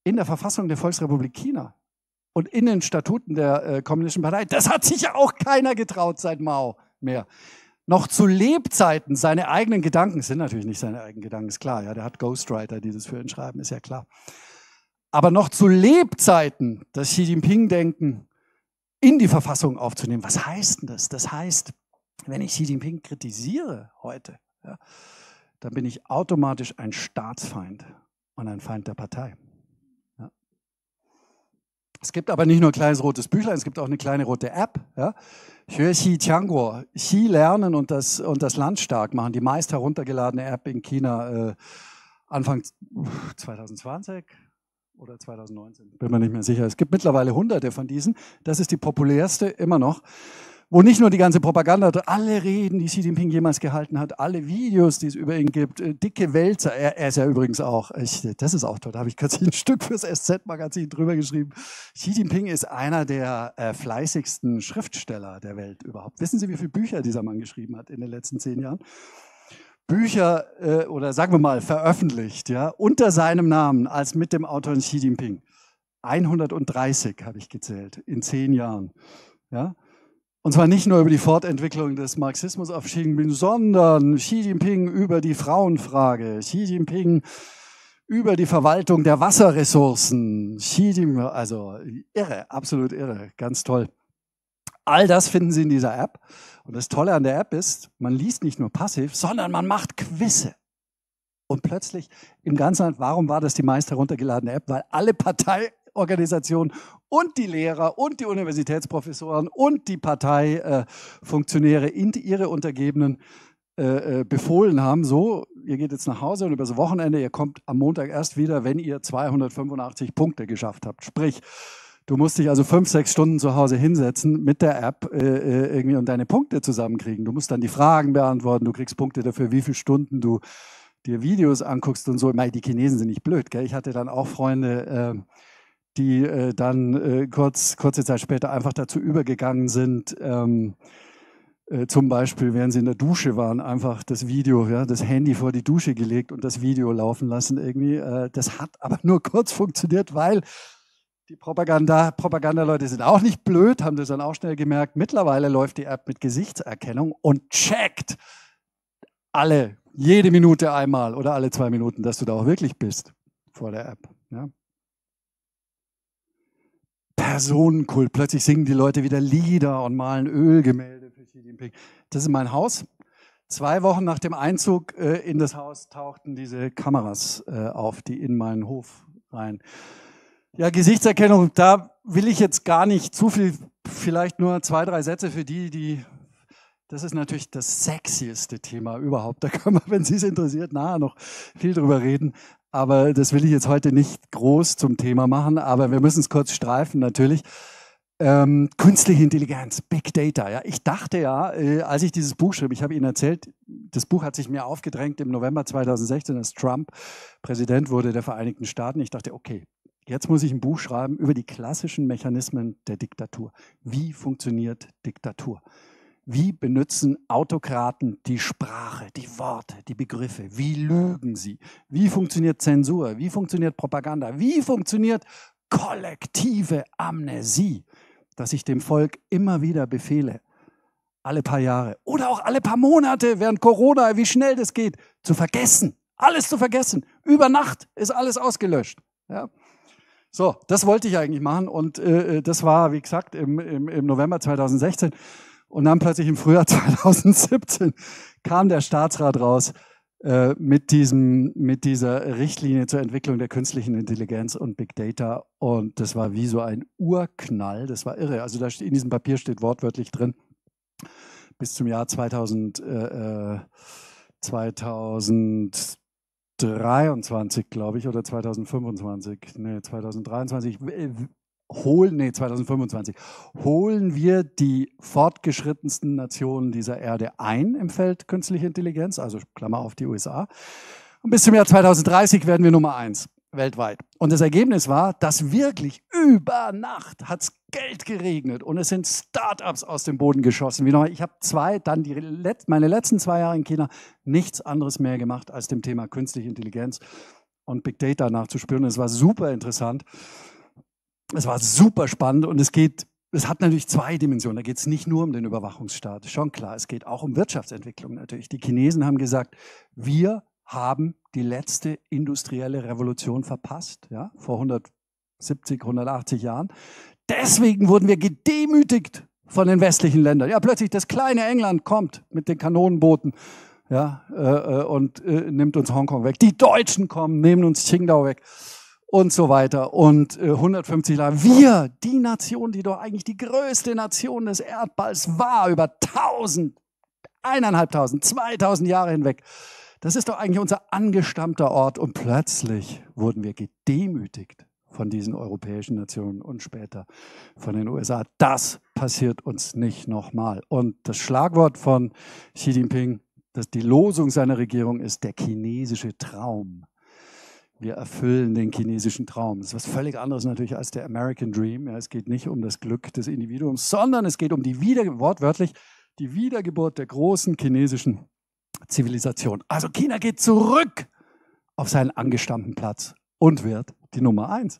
in der Verfassung der Volksrepublik China und in den Statuten der äh, Kommunistischen Partei. Das hat sich ja auch keiner getraut seit Mao mehr noch zu Lebzeiten seine eigenen Gedanken, sind natürlich nicht seine eigenen Gedanken, ist klar, ja, der hat Ghostwriter, die das für ihn schreiben, ist ja klar. Aber noch zu Lebzeiten das Xi Jinping-Denken in die Verfassung aufzunehmen. Was heißt denn das? Das heißt, wenn ich Xi Jinping kritisiere heute, ja, dann bin ich automatisch ein Staatsfeind und ein Feind der Partei. Es gibt aber nicht nur ein kleines rotes Büchlein, es gibt auch eine kleine rote App. Ja? Xue Xi Tianguo, Xi lernen und das, und das Land stark machen. Die meist heruntergeladene App in China äh, Anfang 2020 oder 2019, bin mir nicht mehr sicher. Es gibt mittlerweile hunderte von diesen. Das ist die populärste immer noch wo nicht nur die ganze Propaganda, alle Reden, die Xi Jinping jemals gehalten hat, alle Videos, die es über ihn gibt, äh, dicke Wälzer, er, er ist ja übrigens auch, ich, das ist auch toll, da habe ich kürzlich ein Stück fürs SZ-Magazin drüber geschrieben. Xi Jinping ist einer der äh, fleißigsten Schriftsteller der Welt überhaupt. Wissen Sie, wie viele Bücher dieser Mann geschrieben hat in den letzten zehn Jahren? Bücher äh, oder sagen wir mal veröffentlicht, ja, unter seinem Namen als mit dem Autor Xi Jinping. 130 habe ich gezählt in zehn Jahren. Ja? Und zwar nicht nur über die Fortentwicklung des Marxismus auf Xi Jinping, sondern Xi Jinping über die Frauenfrage, Xi Jinping über die Verwaltung der Wasserressourcen, Xi Jinping, also irre, absolut irre, ganz toll. All das finden Sie in dieser App. Und das Tolle an der App ist, man liest nicht nur passiv, sondern man macht Quizze. Und plötzlich im ganzen Land, warum war das die meist heruntergeladene App? Weil alle Partei, Organisation und die Lehrer und die Universitätsprofessoren und die Parteifunktionäre in ihre Untergebenen äh, äh, befohlen haben, so, ihr geht jetzt nach Hause und über das Wochenende, ihr kommt am Montag erst wieder, wenn ihr 285 Punkte geschafft habt. Sprich, du musst dich also fünf, sechs Stunden zu Hause hinsetzen mit der App äh, äh, irgendwie und deine Punkte zusammenkriegen. Du musst dann die Fragen beantworten, du kriegst Punkte dafür, wie viele Stunden du dir Videos anguckst und so. Ich meine, die Chinesen sind nicht blöd, gell? Ich hatte dann auch Freunde, äh, die äh, dann äh, kurz, kurze Zeit später einfach dazu übergegangen sind, ähm, äh, zum Beispiel, während sie in der Dusche waren, einfach das Video, ja, das Handy vor die Dusche gelegt und das Video laufen lassen irgendwie. Äh, das hat aber nur kurz funktioniert, weil die Propaganda, Propagandaleute sind auch nicht blöd, haben das dann auch schnell gemerkt. Mittlerweile läuft die App mit Gesichtserkennung und checkt alle, jede Minute einmal oder alle zwei Minuten, dass du da auch wirklich bist vor der App. Ja. Personenkult. Plötzlich singen die Leute wieder Lieder und malen Ölgemälde für Xi Jinping. Das ist mein Haus. Zwei Wochen nach dem Einzug äh, in das Haus tauchten diese Kameras äh, auf, die in meinen Hof rein. Ja, Gesichtserkennung, da will ich jetzt gar nicht zu viel, vielleicht nur zwei, drei Sätze für die, die das ist natürlich das sexieste Thema überhaupt. Da kann man, wenn Sie es interessiert, nachher noch viel drüber reden aber das will ich jetzt heute nicht groß zum Thema machen, aber wir müssen es kurz streifen natürlich. Ähm, künstliche Intelligenz, Big Data. Ja, ich dachte ja, äh, als ich dieses Buch schrieb, ich habe Ihnen erzählt, das Buch hat sich mir aufgedrängt im November 2016, als Trump Präsident wurde der Vereinigten Staaten. Ich dachte, okay, jetzt muss ich ein Buch schreiben über die klassischen Mechanismen der Diktatur. Wie funktioniert Diktatur? Wie benutzen Autokraten die Sprache, die Worte, die Begriffe? Wie lügen sie? Wie funktioniert Zensur? Wie funktioniert Propaganda? Wie funktioniert kollektive Amnesie, dass ich dem Volk immer wieder befehle, alle paar Jahre oder auch alle paar Monate während Corona, wie schnell das geht, zu vergessen, alles zu vergessen. Über Nacht ist alles ausgelöscht. Ja? So, das wollte ich eigentlich machen und äh, äh das war, wie gesagt, im, im, im November 2016. Und dann plötzlich im Frühjahr 2017 kam der Staatsrat raus äh, mit, diesem, mit dieser Richtlinie zur Entwicklung der künstlichen Intelligenz und Big Data. Und das war wie so ein Urknall. Das war irre. Also da in diesem Papier steht wortwörtlich drin, bis zum Jahr 2000, äh, 2023, äh, glaube ich, oder 2025, nee, 2023, holen, nee, 2025, holen wir die fortgeschrittensten Nationen dieser Erde ein im Feld künstliche Intelligenz, also Klammer auf die USA. Und bis zum Jahr 2030 werden wir Nummer eins weltweit. Und das Ergebnis war, dass wirklich über Nacht hat es Geld geregnet und es sind Startups aus dem Boden geschossen. Wie noch, ich habe zwei, dann die Let meine letzten zwei Jahre in China nichts anderes mehr gemacht als dem Thema künstliche Intelligenz und Big Data nachzuspüren. Es war super interessant. Es war super spannend und es geht, es hat natürlich zwei Dimensionen. Da geht es nicht nur um den Überwachungsstaat, schon klar. Es geht auch um Wirtschaftsentwicklung natürlich. Die Chinesen haben gesagt, wir haben die letzte industrielle Revolution verpasst, ja, vor 170, 180 Jahren. Deswegen wurden wir gedemütigt von den westlichen Ländern. Ja, plötzlich das kleine England kommt mit den Kanonenbooten ja, äh, äh und äh, nimmt uns Hongkong weg. Die Deutschen kommen, nehmen uns Qingdao weg und so weiter. Und äh, 150 Jahre, wir, die Nation, die doch eigentlich die größte Nation des Erdballs war, über 1000, eineinhalbtausend, 2000 Jahre hinweg. Das ist doch eigentlich unser angestammter Ort. Und plötzlich wurden wir gedemütigt von diesen europäischen Nationen und später von den USA. Das passiert uns nicht nochmal. Und das Schlagwort von Xi Jinping, dass die Losung seiner Regierung ist, der chinesische Traum wir erfüllen den chinesischen Traum. Das ist was völlig anderes natürlich als der American Dream. Ja, es geht nicht um das Glück des Individuums, sondern es geht um die Wiedergeburt, wortwörtlich, die Wiedergeburt der großen chinesischen Zivilisation. Also China geht zurück auf seinen angestammten Platz und wird die Nummer eins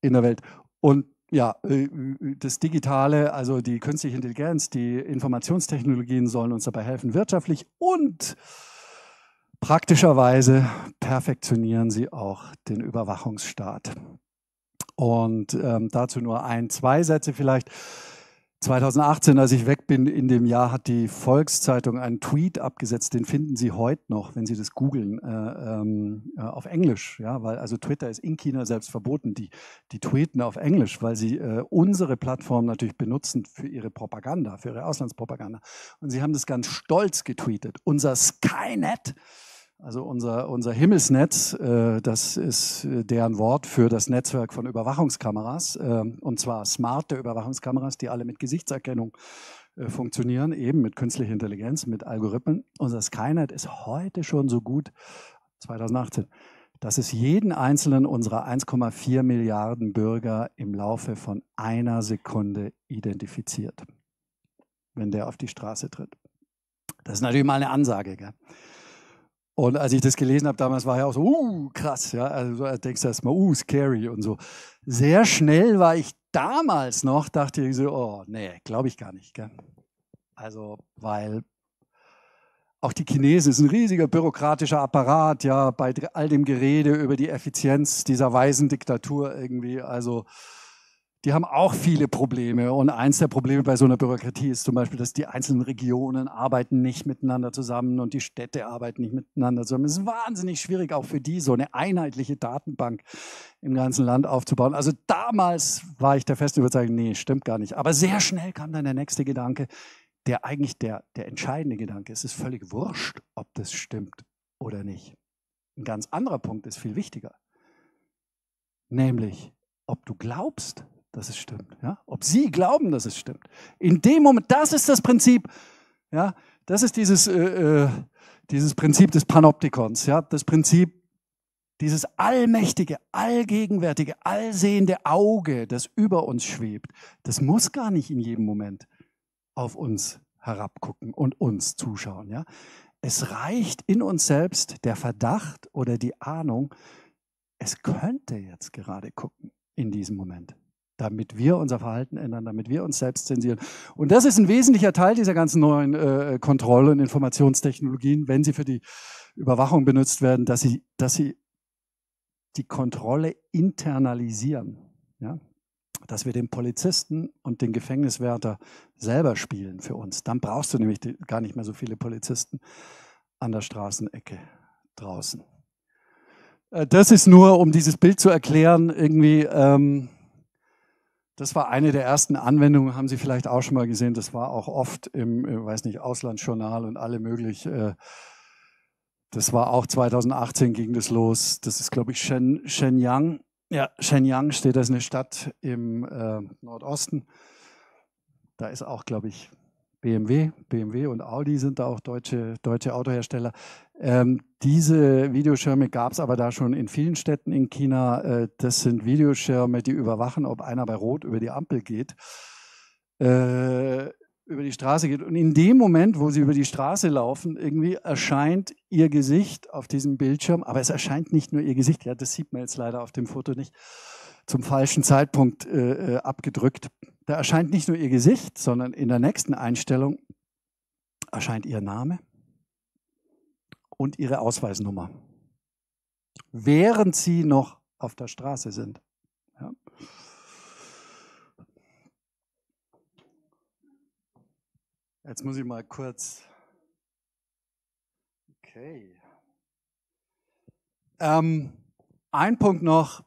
in der Welt. Und ja, äh, äh, das Digitale, also die künstliche Intelligenz, die Informationstechnologien sollen uns dabei helfen, wirtschaftlich und Praktischerweise perfektionieren sie auch den Überwachungsstaat. Und ähm, dazu nur ein, zwei Sätze vielleicht. 2018, als ich weg bin, in dem Jahr hat die Volkszeitung einen Tweet abgesetzt, den finden Sie heute noch, wenn Sie das googeln, äh, ähm, äh, auf Englisch. Ja, weil also Twitter ist in China selbst verboten. Die, die tweeten auf Englisch, weil sie äh, unsere Plattform natürlich benutzen für ihre Propaganda, für ihre Auslandspropaganda. Und sie haben das ganz stolz getweetet. Unser Skynet also unser, unser Himmelsnetz, äh, das ist äh, deren Wort für das Netzwerk von Überwachungskameras, äh, und zwar smarte Überwachungskameras, die alle mit Gesichtserkennung äh, funktionieren, eben mit künstlicher Intelligenz, mit Algorithmen. Unser Skynet ist heute schon so gut, 2018, dass es jeden einzelnen unserer 1,4 Milliarden Bürger im Laufe von einer Sekunde identifiziert, wenn der auf die Straße tritt. Das ist natürlich mal eine Ansage. Gell? Und als ich das gelesen habe, damals war ja auch so, uh, krass, ja, also denkst du erstmal, uh, scary und so. Sehr schnell war ich damals noch, dachte ich so, oh, nee, glaube ich gar nicht, gell? Also, weil auch die Chinesen ist ein riesiger bürokratischer Apparat, ja, bei all dem Gerede über die Effizienz dieser weisen Diktatur irgendwie, also die haben auch viele Probleme. Und eins der Probleme bei so einer Bürokratie ist zum Beispiel, dass die einzelnen Regionen arbeiten nicht miteinander zusammen und die Städte arbeiten nicht miteinander zusammen. Es ist wahnsinnig schwierig, auch für die so eine einheitliche Datenbank im ganzen Land aufzubauen. Also damals war ich der festen Überzeugung, nee, stimmt gar nicht. Aber sehr schnell kam dann der nächste Gedanke, der eigentlich der, der entscheidende Gedanke ist. Es ist völlig wurscht, ob das stimmt oder nicht. Ein ganz anderer Punkt ist viel wichtiger. Nämlich, ob du glaubst, dass es stimmt. Ja? Ob sie glauben, dass es stimmt. In dem Moment, das ist das Prinzip, ja, das ist dieses, äh, äh, dieses Prinzip des Panoptikons, ja, das Prinzip dieses allmächtige, allgegenwärtige, allsehende Auge, das über uns schwebt, das muss gar nicht in jedem Moment auf uns herabgucken und uns zuschauen. Ja? Es reicht in uns selbst der Verdacht oder die Ahnung, es könnte jetzt gerade gucken in diesem Moment damit wir unser Verhalten ändern, damit wir uns selbst zensieren. Und das ist ein wesentlicher Teil dieser ganzen neuen äh, Kontrolle- und Informationstechnologien, wenn sie für die Überwachung benutzt werden, dass sie, dass sie die Kontrolle internalisieren. Ja? Dass wir den Polizisten und den Gefängniswärter selber spielen für uns. Dann brauchst du nämlich die, gar nicht mehr so viele Polizisten an der Straßenecke draußen. Äh, das ist nur, um dieses Bild zu erklären, irgendwie. Ähm, das war eine der ersten Anwendungen, haben Sie vielleicht auch schon mal gesehen. Das war auch oft im, äh, weiß nicht, Auslandsjournal und alle möglich. Äh, das war auch 2018 ging das los. Das ist, glaube ich, Shen, Shenyang. Ja, Shenyang steht, als eine Stadt im äh, Nordosten. Da ist auch, glaube ich, BMW, BMW und Audi sind da auch deutsche, deutsche Autohersteller. Ähm, diese Videoschirme gab es aber da schon in vielen Städten in China. Äh, das sind Videoschirme, die überwachen, ob einer bei Rot über die Ampel geht, äh, über die Straße geht. Und in dem Moment, wo sie über die Straße laufen, irgendwie erscheint ihr Gesicht auf diesem Bildschirm. Aber es erscheint nicht nur ihr Gesicht. Ja, das sieht man jetzt leider auf dem Foto nicht. Zum falschen Zeitpunkt äh, äh abgedrückt. Da erscheint nicht nur ihr Gesicht, sondern in der nächsten Einstellung erscheint ihr Name und ihre Ausweisnummer, während sie noch auf der Straße sind. Ja. Jetzt muss ich mal kurz. Okay. Ähm, ein Punkt noch.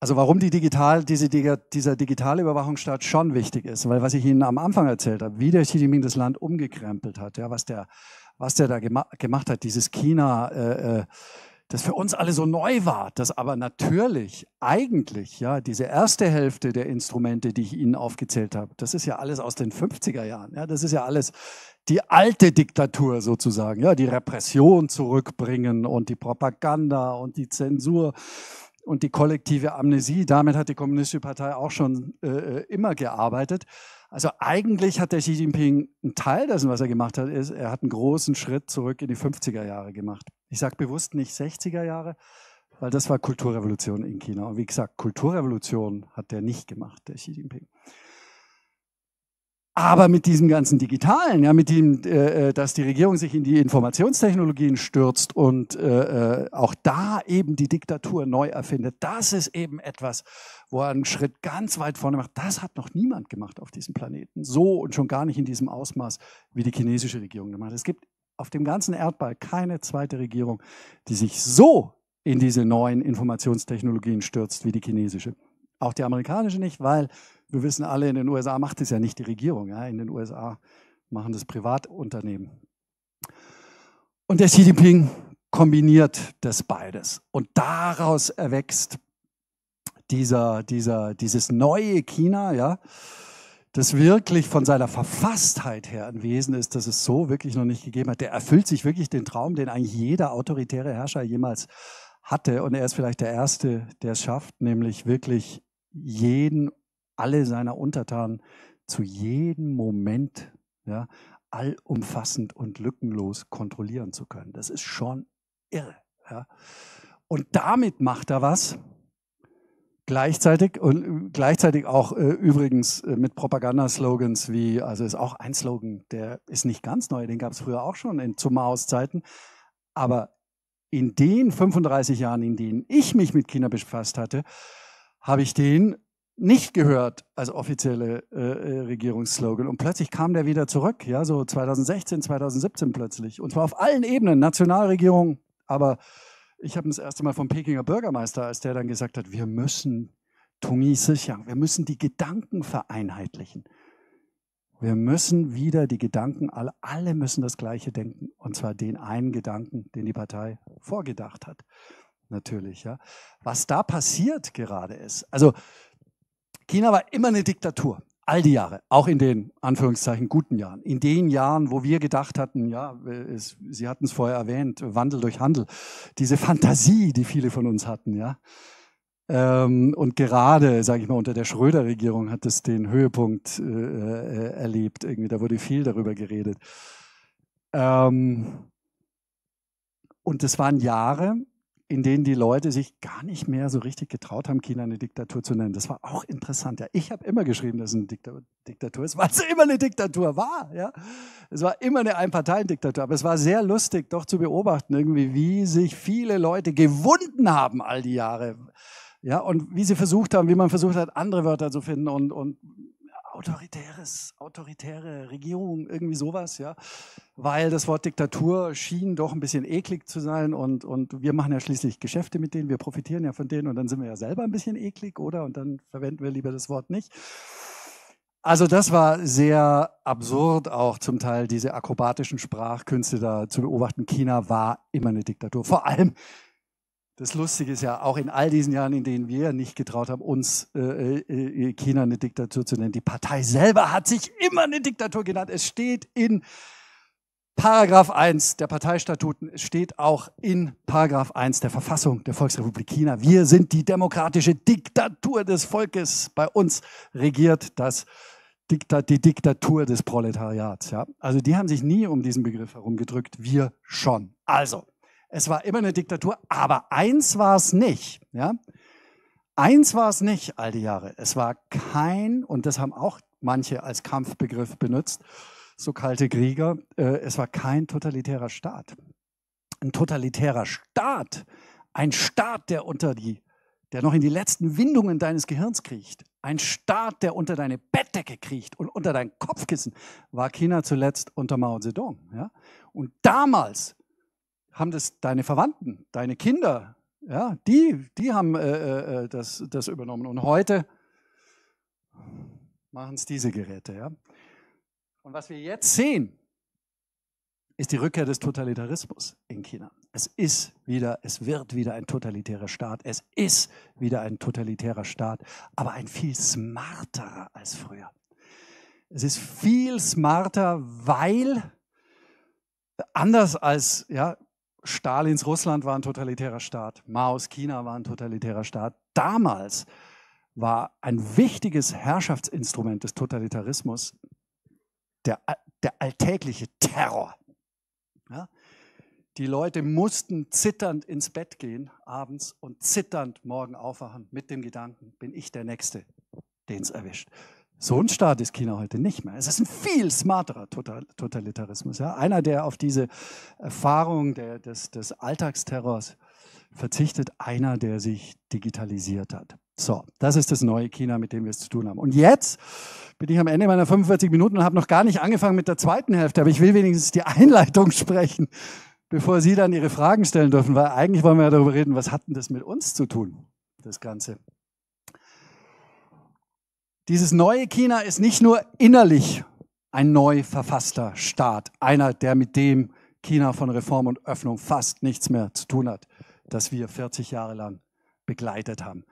Also warum die digital, diese, dieser digitale Überwachungsstaat schon wichtig ist, weil was ich Ihnen am Anfang erzählt habe, wie der Xi Jinping das Land umgekrempelt hat, ja, was der was der da gema gemacht hat, dieses China, äh, äh, das für uns alle so neu war, das aber natürlich eigentlich, ja, diese erste Hälfte der Instrumente, die ich Ihnen aufgezählt habe, das ist ja alles aus den 50er Jahren, ja, das ist ja alles die alte Diktatur sozusagen, ja, die Repression zurückbringen und die Propaganda und die Zensur und die kollektive Amnesie. Damit hat die Kommunistische Partei auch schon äh, äh, immer gearbeitet. Also eigentlich hat der Xi Jinping einen Teil dessen, was er gemacht hat, ist, er hat einen großen Schritt zurück in die 50er Jahre gemacht. Ich sage bewusst nicht 60er Jahre, weil das war Kulturrevolution in China. Und wie gesagt, Kulturrevolution hat der nicht gemacht, der Xi Jinping. Aber mit diesem ganzen Digitalen, ja, mit dem, äh, äh, dass die Regierung sich in die Informationstechnologien stürzt und äh, äh, auch da eben die Diktatur neu erfindet, das ist eben etwas, wo er einen Schritt ganz weit vorne macht. Das hat noch niemand gemacht auf diesem Planeten. So und schon gar nicht in diesem Ausmaß, wie die chinesische Regierung gemacht hat. Es gibt auf dem ganzen Erdball keine zweite Regierung, die sich so in diese neuen Informationstechnologien stürzt wie die chinesische. Auch die amerikanische nicht, weil wir wissen alle, in den USA macht es ja nicht die Regierung. Ja? In den USA machen das Privatunternehmen. Und der Xi Jinping kombiniert das beides. Und daraus erwächst dieser, dieser, dieses neue China, ja, das wirklich von seiner Verfasstheit her ein Wesen ist, das es so wirklich noch nicht gegeben hat. Der erfüllt sich wirklich den Traum, den eigentlich jeder autoritäre Herrscher jemals hatte. Und er ist vielleicht der Erste, der es schafft, nämlich wirklich jeden alle seiner Untertanen zu jedem Moment ja, allumfassend und lückenlos kontrollieren zu können. Das ist schon irre. Ja. Und damit macht er was. Gleichzeitig und äh, gleichzeitig auch äh, übrigens äh, mit Propagandaslogans wie, also ist auch ein Slogan, der ist nicht ganz neu, den gab es früher auch schon in, zu Zeiten. Aber in den 35 Jahren, in denen ich mich mit China befasst hatte, habe ich den nicht gehört als offizielle äh, äh, Regierungsslogan. Und plötzlich kam der wieder zurück, ja, so 2016, 2017 plötzlich. Und zwar auf allen Ebenen, Nationalregierung. Aber ich habe das erste Mal vom Pekinger Bürgermeister, als der dann gesagt hat, wir müssen Tungi Sichang, wir müssen die Gedanken vereinheitlichen. Wir müssen wieder die Gedanken, alle, alle müssen das Gleiche denken. Und zwar den einen Gedanken, den die Partei vorgedacht hat. Natürlich, ja. Was da passiert gerade ist. Also, China war immer eine Diktatur. All die Jahre, auch in den Anführungszeichen guten Jahren, in den Jahren, wo wir gedacht hatten, ja, äh, es, Sie hatten es vorher erwähnt, Wandel durch Handel, diese Fantasie, die viele von uns hatten, ja. Ähm, und gerade, sage ich mal, unter der Schröder-Regierung hat es den Höhepunkt äh, äh, erlebt. Irgendwie, da wurde viel darüber geredet. Ähm, und es waren Jahre, in denen die Leute sich gar nicht mehr so richtig getraut haben, China eine Diktatur zu nennen. Das war auch interessant. Ja, ich habe immer geschrieben, dass es eine Diktatur ist, weil es immer eine Diktatur war. Ja, es war immer eine Einparteiendiktatur. Aber es war sehr lustig, doch zu beobachten, irgendwie, wie sich viele Leute gewunden haben all die Jahre. Ja, und wie sie versucht haben, wie man versucht hat, andere Wörter zu finden und, und autoritäres, autoritäre Regierung, irgendwie sowas, ja. Weil das Wort Diktatur schien doch ein bisschen eklig zu sein und, und wir machen ja schließlich Geschäfte mit denen, wir profitieren ja von denen und dann sind wir ja selber ein bisschen eklig, oder? Und dann verwenden wir lieber das Wort nicht. Also das war sehr absurd, auch zum Teil diese akrobatischen Sprachkünste da zu beobachten. China war immer eine Diktatur. Vor allem das Lustige ist ja, auch in all diesen Jahren, in denen wir nicht getraut haben, uns äh, äh, äh, China eine Diktatur zu nennen, die Partei selber hat sich immer eine Diktatur genannt. Es steht in Paragraph 1 der Parteistatuten, es steht auch in Paragraph 1 der Verfassung der Volksrepublik China. Wir sind die demokratische Diktatur des Volkes. Bei uns regiert das Dikta die Diktatur des Proletariats. Ja? Also die haben sich nie um diesen Begriff herumgedrückt, wir schon. Also, es war immer eine Diktatur, aber eins war es nicht. Ja? Eins war es nicht all die Jahre. Es war kein, und das haben auch manche als Kampfbegriff benutzt, so kalte Krieger, äh, es war kein totalitärer Staat. Ein totalitärer Staat, ein Staat, der unter die, der noch in die letzten Windungen deines Gehirns kriecht, ein Staat, der unter deine Bettdecke kriecht und unter dein Kopfkissen, war China zuletzt unter Mao Zedong. Ja? Und damals haben das deine Verwandten, deine Kinder, ja, die, die haben äh, äh, äh das, das übernommen. Und heute machen es diese Geräte. Ja. Und was wir jetzt sehen, ist die Rückkehr des Totalitarismus in China. Es ist wieder, es wird wieder ein totalitärer Staat. Es ist wieder ein totalitärer Staat, aber ein viel smarterer als früher. Es ist viel smarter, weil äh, anders als ja, Stalins Russland war ein totalitärer Staat, Maos China war ein totalitärer Staat. Damals war ein wichtiges Herrschaftsinstrument des Totalitarismus der, der alltägliche Terror. Ja? Die Leute mussten zitternd ins Bett gehen abends und zitternd morgen aufwachen mit dem Gedanken, bin ich der Nächste, den es erwischt. So ein Staat ist China heute nicht mehr. Es ist ein viel smarterer Total Totalitarismus. Ja? Einer, der auf diese Erfahrung der, des, des Alltagsterrors verzichtet, einer, der sich digitalisiert hat. So, das ist das neue China, mit dem wir es zu tun haben. Und jetzt bin ich am Ende meiner 45 Minuten und habe noch gar nicht angefangen mit der zweiten Hälfte, aber ich will wenigstens die Einleitung sprechen, bevor Sie dann Ihre Fragen stellen dürfen, weil eigentlich wollen wir ja darüber reden, was hat denn das mit uns zu tun, das Ganze. Dieses neue China ist nicht nur innerlich ein neu verfasster Staat, einer, der mit dem China von Reform und Öffnung fast nichts mehr zu tun hat, das wir 40 Jahre lang begleitet haben.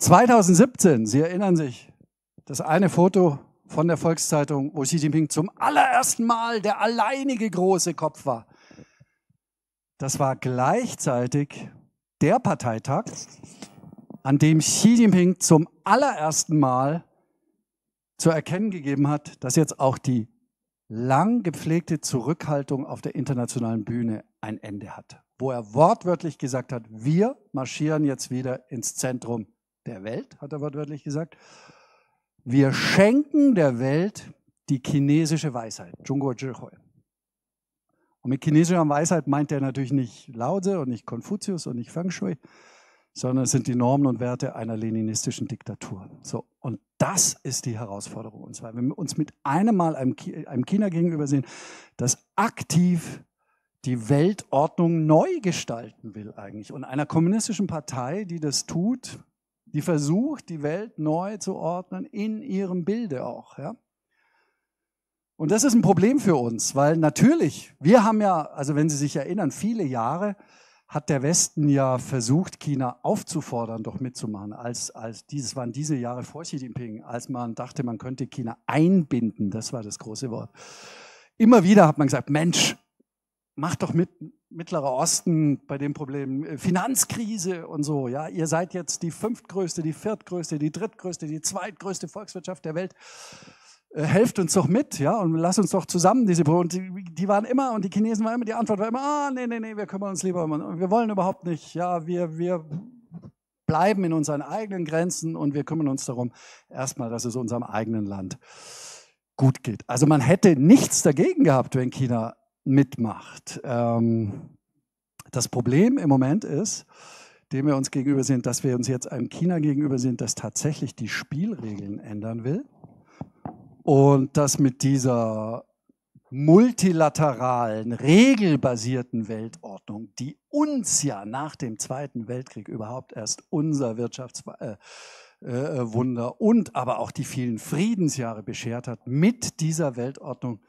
2017, Sie erinnern sich, das eine Foto von der Volkszeitung, wo Xi Jinping zum allerersten Mal der alleinige große Kopf war. Das war gleichzeitig der Parteitag, an dem Xi Jinping zum allerersten Mal zu erkennen gegeben hat, dass jetzt auch die lang gepflegte Zurückhaltung auf der internationalen Bühne ein Ende hat, wo er wortwörtlich gesagt hat, wir marschieren jetzt wieder ins Zentrum der Welt, hat er wortwörtlich gesagt. Wir schenken der Welt die chinesische Weisheit, Zhongguo Zhihui. Und mit chinesischer Weisheit meint er natürlich nicht Laozi und nicht Konfuzius und nicht Feng Shui, sondern es sind die Normen und Werte einer leninistischen Diktatur. So, und das ist die Herausforderung. Und zwar, wenn wir uns mit einem Mal einem, einem China gegenüber sehen, das aktiv die Weltordnung neu gestalten will eigentlich. Und einer kommunistischen Partei, die das tut, die versucht, die Welt neu zu ordnen, in ihrem Bilde auch. Ja? Und das ist ein Problem für uns, weil natürlich, wir haben ja, also wenn Sie sich erinnern, viele Jahre hat der Westen ja versucht, China aufzufordern, doch mitzumachen. Als, als dieses waren diese Jahre vor Xi Jinping, als man dachte, man könnte China einbinden, das war das große Wort. Immer wieder hat man gesagt, Mensch, macht doch mit Mittlerer Osten bei dem Problem äh, Finanzkrise und so. Ja, ihr seid jetzt die fünftgrößte, die viertgrößte, die drittgrößte, die zweitgrößte Volkswirtschaft der Welt. Äh, helft uns doch mit, ja, und lass uns doch zusammen diese Brüder. die, die, waren immer, und die Chinesen waren immer, die Antwort war immer, ah, nee, nee, nee, wir kümmern uns lieber um, uns. wir wollen überhaupt nicht, ja, wir, wir bleiben in unseren eigenen Grenzen und wir kümmern uns darum, erstmal, dass es unserem eigenen Land gut geht. Also man hätte nichts dagegen gehabt, wenn China mitmacht. Ähm, das Problem im Moment ist, dem wir uns gegenüber sind, dass wir uns jetzt einem China gegenüber sind, das tatsächlich die Spielregeln ändern will und dass mit dieser multilateralen, regelbasierten Weltordnung, die uns ja nach dem Zweiten Weltkrieg überhaupt erst unser Wirtschaftswunder äh, äh, äh und aber auch die vielen Friedensjahre beschert hat, mit dieser Weltordnung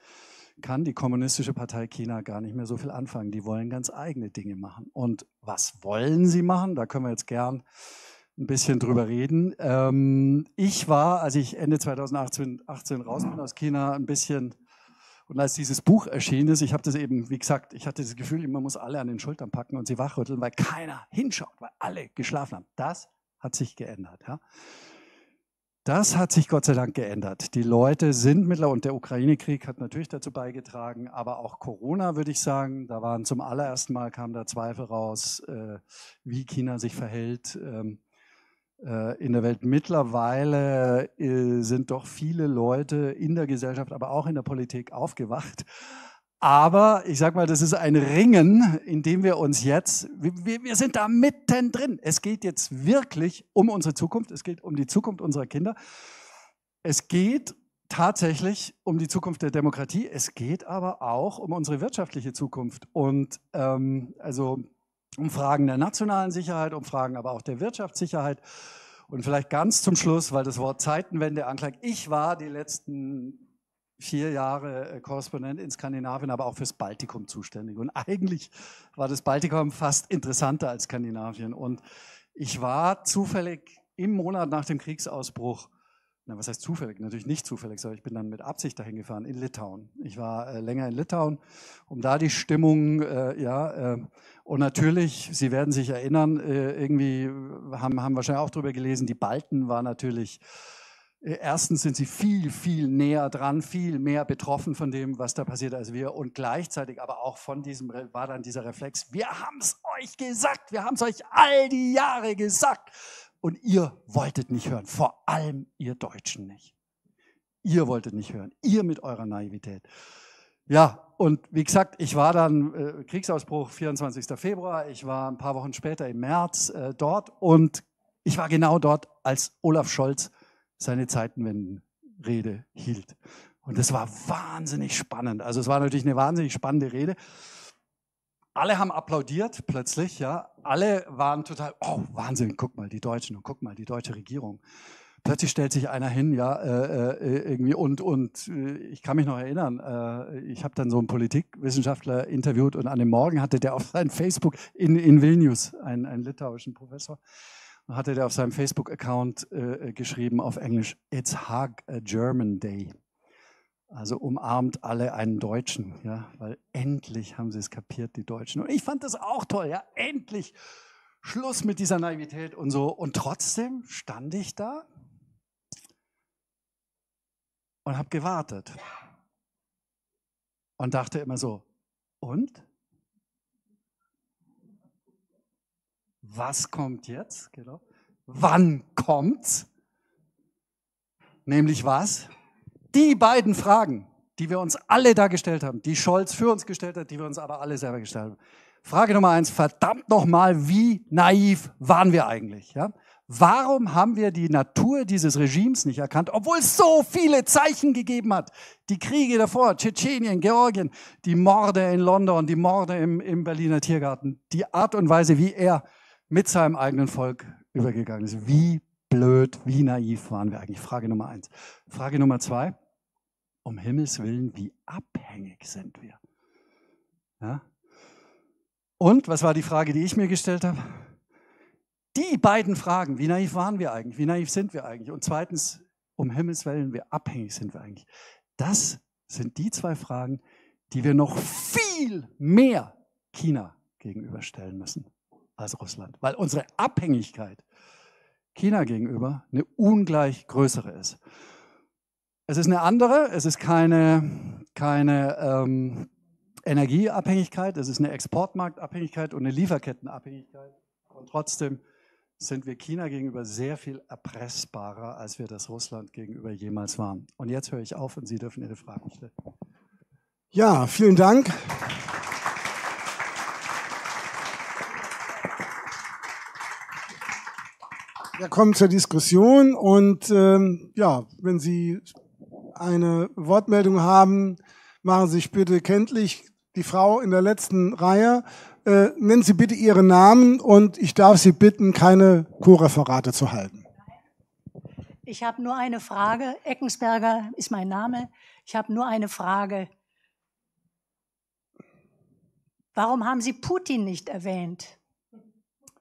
kann die Kommunistische Partei China gar nicht mehr so viel anfangen. Die wollen ganz eigene Dinge machen. Und was wollen sie machen? Da können wir jetzt gern ein bisschen drüber reden. Ähm, ich war, als ich Ende 2018 18 raus bin aus China, ein bisschen, und als dieses Buch erschienen ist, ich habe das eben, wie gesagt, ich hatte das Gefühl, man muss alle an den Schultern packen und sie wachrütteln, weil keiner hinschaut, weil alle geschlafen haben. Das hat sich geändert. Ja? Das hat sich Gott sei Dank geändert. Die Leute sind mittlerweile, und der Ukraine-Krieg hat natürlich dazu beigetragen, aber auch Corona, würde ich sagen, da waren zum allerersten Mal, kamen da Zweifel raus, äh, wie China sich verhält. Ähm, äh, in der Welt. Mittlerweile äh, sind doch viele Leute in der Gesellschaft, aber auch in der Politik aufgewacht. Aber ich sage mal, das ist ein Ringen, in dem wir uns jetzt, wir, wir sind da mittendrin. Es geht jetzt wirklich um unsere Zukunft. Es geht um die Zukunft unserer Kinder. Es geht tatsächlich um die Zukunft der Demokratie. Es geht aber auch um unsere wirtschaftliche Zukunft. Und ähm, also um Fragen der nationalen Sicherheit, um Fragen aber auch der Wirtschaftssicherheit. Und vielleicht ganz zum Schluss, weil das Wort Zeitenwende anklang. Ich war die letzten vier Jahre äh, Korrespondent in Skandinavien, aber auch fürs Baltikum zuständig. Und eigentlich war das Baltikum fast interessanter als Skandinavien. Und ich war zufällig im Monat nach dem Kriegsausbruch na, was heißt zufällig? Natürlich nicht zufällig, sondern ich bin dann mit Absicht dahin gefahren in Litauen. Ich war äh, länger in Litauen, um da die Stimmung, äh, ja, äh, und natürlich, Sie werden sich erinnern, äh, irgendwie haben, haben wahrscheinlich auch darüber gelesen, die Balten waren natürlich äh, Erstens sind sie viel, viel näher dran, viel mehr betroffen von dem, was da passiert als wir. Und gleichzeitig aber auch von diesem war dann dieser Reflex, wir haben es euch gesagt, wir haben es euch all die Jahre gesagt. Und ihr wolltet nicht hören, vor allem ihr Deutschen nicht. Ihr wolltet nicht hören, ihr mit eurer Naivität. Ja, und wie gesagt, ich war dann, äh, Kriegsausbruch 24. Februar, ich war ein paar Wochen später im März äh, dort und ich war genau dort, als Olaf Scholz seine Zeitenwendenrede hielt. Und das war wahnsinnig spannend. Also es war natürlich eine wahnsinnig spannende Rede alle haben applaudiert plötzlich, ja. Alle waren total, oh Wahnsinn, guck mal die Deutschen und guck mal die deutsche Regierung. Plötzlich stellt sich einer hin, ja, äh, äh, äh irgendwie und und äh, ich kann mich noch erinnern, äh, ich habe dann so einen Politikwissenschaftler interviewt und an dem Morgen hatte der auf seinem Facebook in, in Vilnius einen, einen litauischen Professor hatte der auf seinem Facebook-Account äh, geschrieben auf Englisch It's Hug a German Day. Also umarmt alle einen Deutschen, ja, weil endlich haben sie es kapiert, die Deutschen. Und ich fand das auch toll, ja, endlich Schluss mit dieser Naivität und so. Und trotzdem stand ich da und habe gewartet und dachte immer so, und? Was kommt jetzt? Genau. Wann kommt's? Nämlich was? die beiden Fragen, die wir uns alle da gestellt haben, die Scholz für uns gestellt hat, die wir uns aber alle selber gestellt haben. Frage Nummer eins, verdammt nochmal, wie naiv waren wir eigentlich? Ja? Warum haben wir die Natur dieses Regimes nicht erkannt, obwohl es so viele Zeichen gegeben hat? Die Kriege davor, Tschetschenien, Georgien, die Morde in London, die Morde im, im Berliner Tiergarten, die Art und Weise, wie er mit seinem eigenen Volk übergegangen ist. Wie blöd, wie naiv waren wir eigentlich? Frage Nummer eins. Frage Nummer zwei. Um Himmels Willen, wie abhängig sind wir? Ja? Und was war die Frage, die ich mir gestellt habe? Die beiden Fragen, wie naiv waren wir eigentlich? Wie naiv sind wir eigentlich? Und zweitens, um Himmels Willen, wie abhängig sind wir eigentlich? Das sind die zwei Fragen, die wir noch viel mehr China gegenüberstellen müssen als Russland, weil unsere Abhängigkeit China gegenüber eine ungleich größere ist. Es ist eine andere, es ist keine, keine ähm, Energieabhängigkeit, es ist eine Exportmarktabhängigkeit und eine Lieferkettenabhängigkeit. Und trotzdem sind wir China gegenüber sehr viel erpressbarer, als wir das Russland gegenüber jemals waren. Und jetzt höre ich auf und Sie dürfen Ihre Fragen stellen. Ja, vielen Dank. Wir kommen zur Diskussion und ähm, ja, wenn Sie eine Wortmeldung haben, machen Sie sich bitte kenntlich. Die Frau in der letzten Reihe, äh, nennen Sie bitte Ihren Namen und ich darf Sie bitten, keine Co-Referate zu halten. Ich habe nur eine Frage. Eckensberger ist mein Name. Ich habe nur eine Frage. Warum haben Sie Putin nicht erwähnt?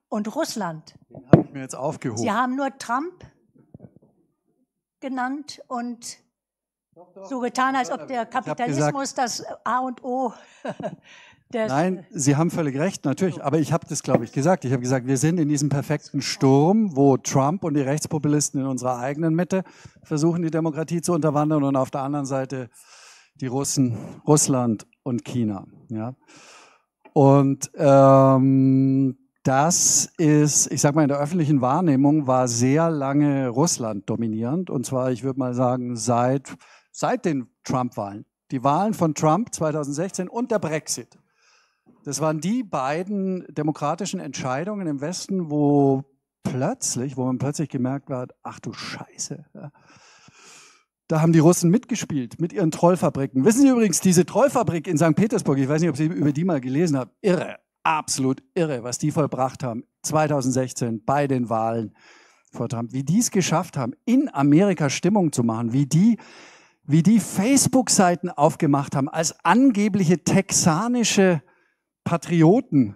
Und Russland? Den habe ich mir jetzt aufgehoben. Sie haben nur Trump genannt und so getan, als ob der Kapitalismus gesagt, das A und O des. Nein, Sie haben völlig recht, natürlich. Aber ich habe das, glaube ich, gesagt. Ich habe gesagt, wir sind in diesem perfekten Sturm, wo Trump und die Rechtspopulisten in unserer eigenen Mitte versuchen, die Demokratie zu unterwandern und auf der anderen Seite die Russen, Russland und China. Ja. Und ähm, das ist, ich sage mal, in der öffentlichen Wahrnehmung war sehr lange Russland dominierend. Und zwar, ich würde mal sagen, seit seit den Trump-Wahlen, die Wahlen von Trump 2016 und der Brexit. Das waren die beiden demokratischen Entscheidungen im Westen, wo plötzlich, wo man plötzlich gemerkt hat, ach du Scheiße. Da haben die Russen mitgespielt mit ihren Trollfabriken. Wissen Sie übrigens, diese Trollfabrik in St. Petersburg, ich weiß nicht, ob Sie über die mal gelesen haben, irre, absolut irre, was die vollbracht haben 2016 bei den Wahlen vor Trump, wie die es geschafft haben, in Amerika Stimmung zu machen, wie die wie die Facebook-Seiten aufgemacht haben als angebliche texanische Patrioten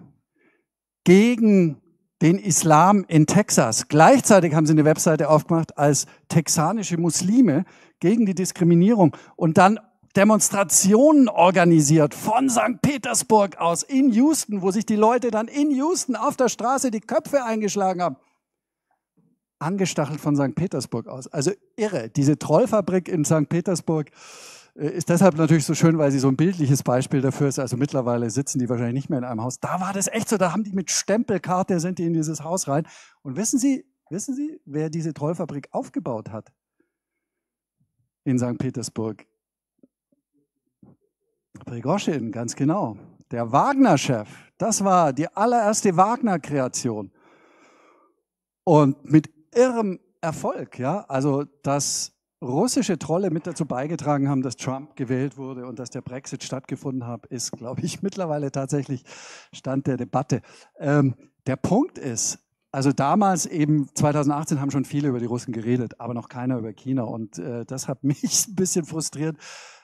gegen den Islam in Texas. Gleichzeitig haben sie eine Webseite aufgemacht als texanische Muslime gegen die Diskriminierung und dann Demonstrationen organisiert von St. Petersburg aus in Houston, wo sich die Leute dann in Houston auf der Straße die Köpfe eingeschlagen haben angestachelt von St. Petersburg aus. Also irre, diese Trollfabrik in St. Petersburg äh, ist deshalb natürlich so schön, weil sie so ein bildliches Beispiel dafür ist. Also mittlerweile sitzen die wahrscheinlich nicht mehr in einem Haus. Da war das echt so, da haben die mit Stempelkarte, sind die in dieses Haus rein. Und wissen Sie, wissen Sie, wer diese Trollfabrik aufgebaut hat? In St. Petersburg. Prigoschin, ganz genau. Der Wagner-Chef. Das war die allererste Wagner-Kreation. Und mit irrem Erfolg, ja, also dass russische Trolle mit dazu beigetragen haben, dass Trump gewählt wurde und dass der Brexit stattgefunden hat, ist, glaube ich, mittlerweile tatsächlich Stand der Debatte. Ähm, der Punkt ist, also damals eben 2018 haben schon viele über die Russen geredet, aber noch keiner über China. Und äh, das hat mich ein bisschen frustriert,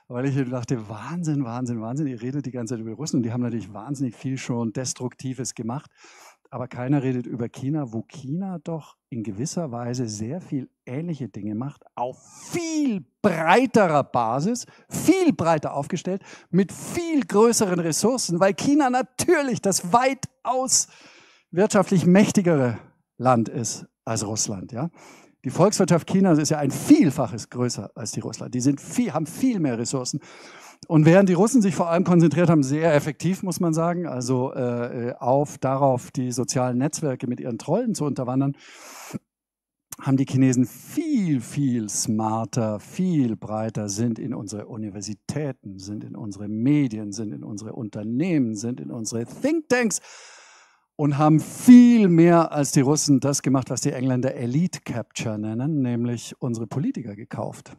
weil ich dachte, Wahnsinn, Wahnsinn, Wahnsinn, ihr redet die ganze Zeit über die Russen und die haben natürlich wahnsinnig viel schon Destruktives gemacht. Aber keiner redet über China, wo China doch in gewisser Weise sehr viel ähnliche Dinge macht, auf viel breiterer Basis, viel breiter aufgestellt, mit viel größeren Ressourcen, weil China natürlich das weitaus wirtschaftlich mächtigere Land ist als Russland, ja. Die Volkswirtschaft Chinas ist ja ein Vielfaches größer als die Russland. Die sind viel, haben viel mehr Ressourcen. Und während die Russen sich vor allem konzentriert haben, sehr effektiv, muss man sagen, also äh, äh, auf darauf, die sozialen Netzwerke mit ihren Trollen zu unterwandern, haben die Chinesen viel, viel smarter, viel breiter, sind in unsere Universitäten, sind in unsere Medien, sind in unsere Unternehmen, sind in unsere Thinktanks und haben viel mehr als die Russen das gemacht, was die Engländer Elite Capture nennen, nämlich unsere Politiker gekauft.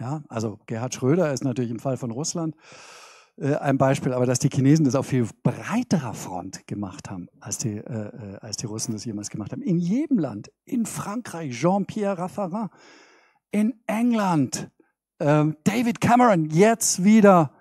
Ja, also Gerhard Schröder ist natürlich im Fall von Russland äh, ein Beispiel, aber dass die Chinesen das auf viel breiterer Front gemacht haben, als die, äh, äh als die Russen das jemals gemacht haben. In jedem Land, in Frankreich, Jean-Pierre Raffarin, in England, äh, David Cameron, jetzt wieder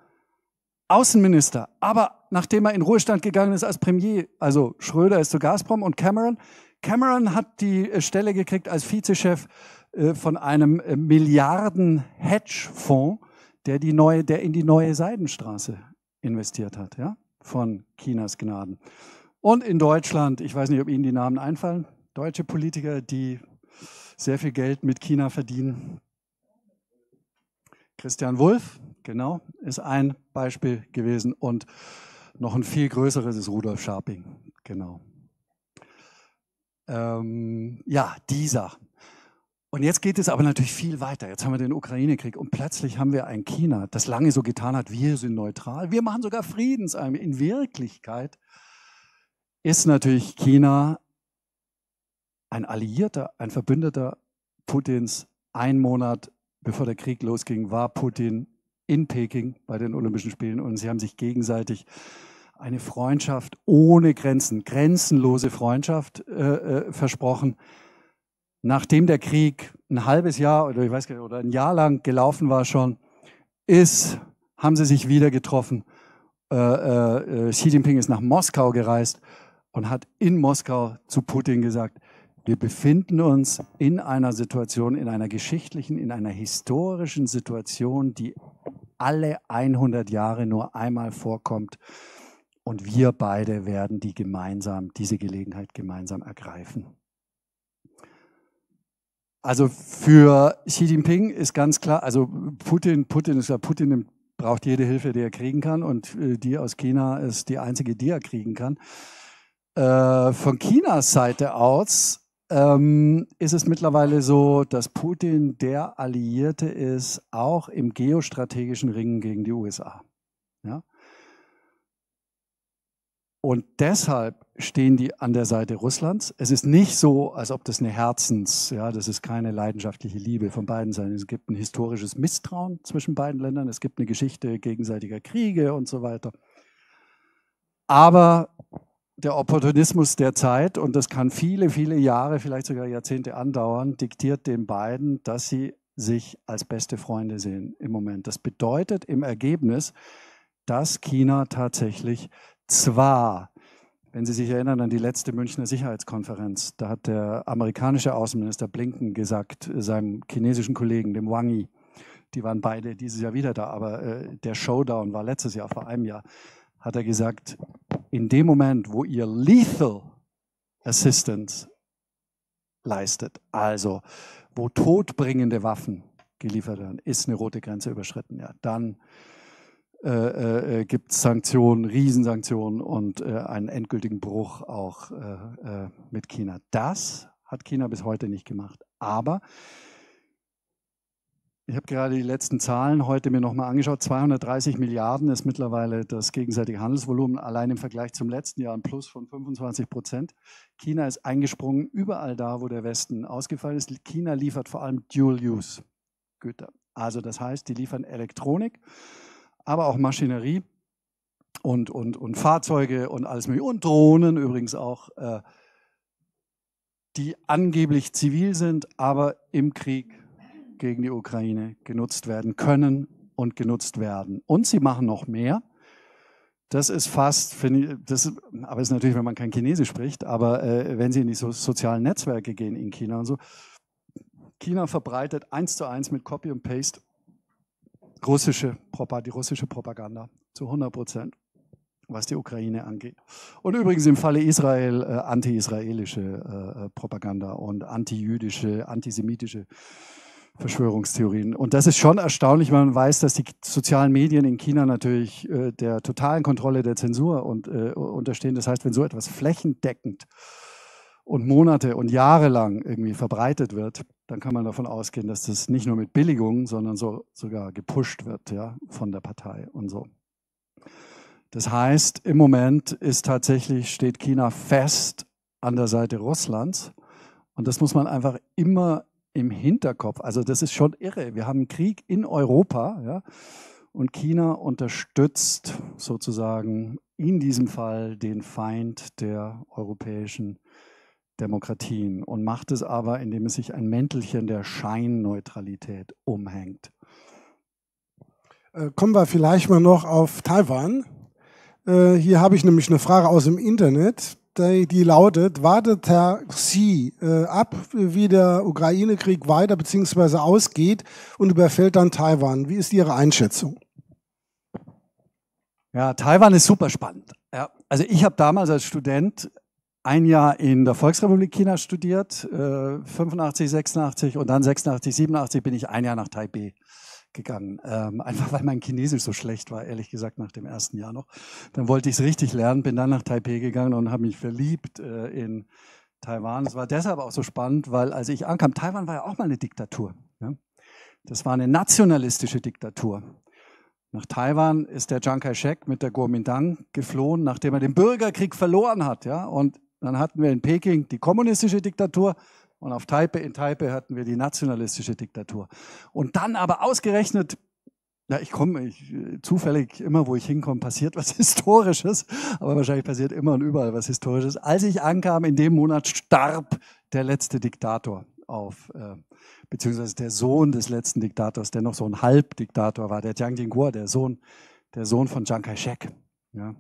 Außenminister, aber nachdem er in Ruhestand gegangen ist als Premier, also Schröder ist zu Gazprom und Cameron, Cameron hat die äh, Stelle gekriegt als Vizechef äh, von einem äh, Milliarden-Hedgefonds, der, die neue, der in die neue Seidenstraße investiert hat, ja? von Chinas Gnaden. Und in Deutschland, ich weiß nicht, ob Ihnen die Namen einfallen, deutsche Politiker, die sehr viel Geld mit China verdienen. Christian Wulff, genau, ist ein Beispiel gewesen und noch ein viel größeres ist Rudolf Scharping, genau. Ähm, ja, dieser. Und jetzt geht es aber natürlich viel weiter. Jetzt haben wir den Ukraine-Krieg und plötzlich haben wir ein China, das lange so getan hat, wir sind neutral, wir machen sogar Friedensarmee. In Wirklichkeit ist natürlich China ein Alliierter, ein Verbündeter Putins. Ein Monat bevor der Krieg losging, war Putin in Peking bei den Olympischen Spielen und sie haben sich gegenseitig eine Freundschaft ohne Grenzen, grenzenlose Freundschaft äh, äh, versprochen nachdem der Krieg ein halbes Jahr oder ich weiß nicht, oder ein Jahr lang gelaufen war schon, ist, haben sie sich wieder getroffen. Äh, äh, äh, Xi Jinping ist nach Moskau gereist und hat in Moskau zu Putin gesagt, wir befinden uns in einer Situation, in einer geschichtlichen, in einer historischen Situation, die alle 100 Jahre nur einmal vorkommt. Und wir beide werden die gemeinsam, diese Gelegenheit gemeinsam ergreifen. Also für Xi Jinping ist ganz klar, also Putin, Putin ist ja Putin braucht jede Hilfe, die er kriegen kann und äh, die aus China ist die einzige, die er kriegen kann. Äh, von Chinas Seite aus ähm, ist es mittlerweile so, dass Putin der Alliierte ist, auch im geostrategischen Ringen gegen die USA. Ja? Und deshalb stehen die an der Seite Russlands. Es ist nicht so, als ob das eine Herzens, ja, das ist keine leidenschaftliche Liebe von beiden Seiten. Es gibt ein historisches Misstrauen zwischen beiden Ländern. Es gibt eine Geschichte gegenseitiger Kriege und so weiter. Aber der Opportunismus der Zeit, und das kann viele, viele Jahre, vielleicht sogar Jahrzehnte andauern, diktiert den beiden, dass sie sich als beste Freunde sehen im Moment. Das bedeutet im Ergebnis, dass China tatsächlich zwar, wenn Sie sich erinnern an die letzte Münchner Sicherheitskonferenz, da hat der amerikanische Außenminister Blinken gesagt, äh, seinem chinesischen Kollegen, dem Wang Yi, die waren beide dieses Jahr wieder da, aber äh, der Showdown war letztes Jahr, vor einem Jahr, hat er gesagt, in dem Moment, wo ihr Lethal Assistance leistet, also wo todbringende Waffen geliefert werden, ist eine rote Grenze überschritten. Ja, dann äh, äh, äh, gibt es Sanktionen, Riesensanktionen und äh, einen endgültigen Bruch auch äh, äh, mit China. Das hat China bis heute nicht gemacht. Aber ich habe gerade die letzten Zahlen heute mir nochmal angeschaut. 230 Milliarden ist mittlerweile das gegenseitige Handelsvolumen allein im Vergleich zum letzten Jahr ein Plus von 25 Prozent. China ist eingesprungen überall da, wo der Westen ausgefallen ist. China liefert vor allem Dual-Use-Güter. Also das heißt, die liefern Elektronik aber auch Maschinerie und, und, und Fahrzeuge und alles mögliche und Drohnen übrigens auch, äh, die angeblich zivil sind, aber im Krieg gegen die Ukraine genutzt werden können und genutzt werden. Und sie machen noch mehr. Das ist fast, finde ich, das, aber ist natürlich, wenn man kein Chinesisch spricht, aber äh, wenn sie in die so sozialen Netzwerke gehen in China und so, China verbreitet eins zu eins mit Copy und Paste russische Propaganda, die russische Propaganda zu 100 Prozent, was die Ukraine angeht. Und übrigens im Falle Israel äh, anti-israelische äh, äh Propaganda und anti-jüdische, antisemitische Verschwörungstheorien. Und das ist schon erstaunlich, weil man weiß, dass die sozialen Medien in China natürlich äh, der totalen Kontrolle der Zensur und, äh, unterstehen. Das heißt, wenn so etwas flächendeckend und Monate und Jahre lang irgendwie verbreitet wird, dann kann man davon ausgehen, dass das nicht nur mit Billigung, sondern so, sogar gepusht wird ja, von der Partei und so. Das heißt, im Moment ist tatsächlich, steht China fest an der Seite Russlands. Und das muss man einfach immer im Hinterkopf. Also das ist schon irre. Wir haben einen Krieg in Europa ja, und China unterstützt sozusagen in diesem Fall den Feind der Europäischen Union. Demokratien und macht es aber, indem es sich ein Mäntelchen der Scheinneutralität umhängt. Äh, kommen wir vielleicht mal noch auf Taiwan. Äh, hier habe ich nämlich eine Frage aus dem Internet, die lautet, wartet Herr Xi äh, ab, wie der Ukraine-Krieg weiter bzw. ausgeht und überfällt dann Taiwan? Wie ist Ihre Einschätzung? Ja, Taiwan ist super spannend. Ja, also ich habe damals als Student ein Jahr in der Volksrepublik China studiert, äh, 85, 86 und dann 86, 87 bin ich ein Jahr nach Taipei gegangen. Ähm, einfach weil mein Chinesisch so schlecht war, ehrlich gesagt, nach dem ersten Jahr noch. Dann wollte ich es richtig lernen, bin dann nach Taipei gegangen und habe mich verliebt äh, in Taiwan. Es war deshalb auch so spannend, weil als ich ankam, Taiwan war ja auch mal eine Diktatur. Ja? Das war eine nationalistische Diktatur. Nach Taiwan ist der Chiang Kai-shek mit der Kuomintang geflohen, nachdem er den Bürgerkrieg verloren hat. Ja? Und dann hatten wir in Peking die kommunistische Diktatur und auf Taipei, in Taipei hatten wir die nationalistische Diktatur. Und dann aber ausgerechnet ja, ich komme äh, zufällig immer, wo ich hinkomme, passiert was Historisches, aber wahrscheinlich passiert immer und überall was Historisches. Als ich ankam, in dem Monat starb der letzte Diktator auf, äh, beziehungsweise der Sohn des letzten Diktators, der noch so ein Halbdiktator war, der Jiang Dingguo, der Sohn, der Sohn von Chiang Kai-shek. Ja.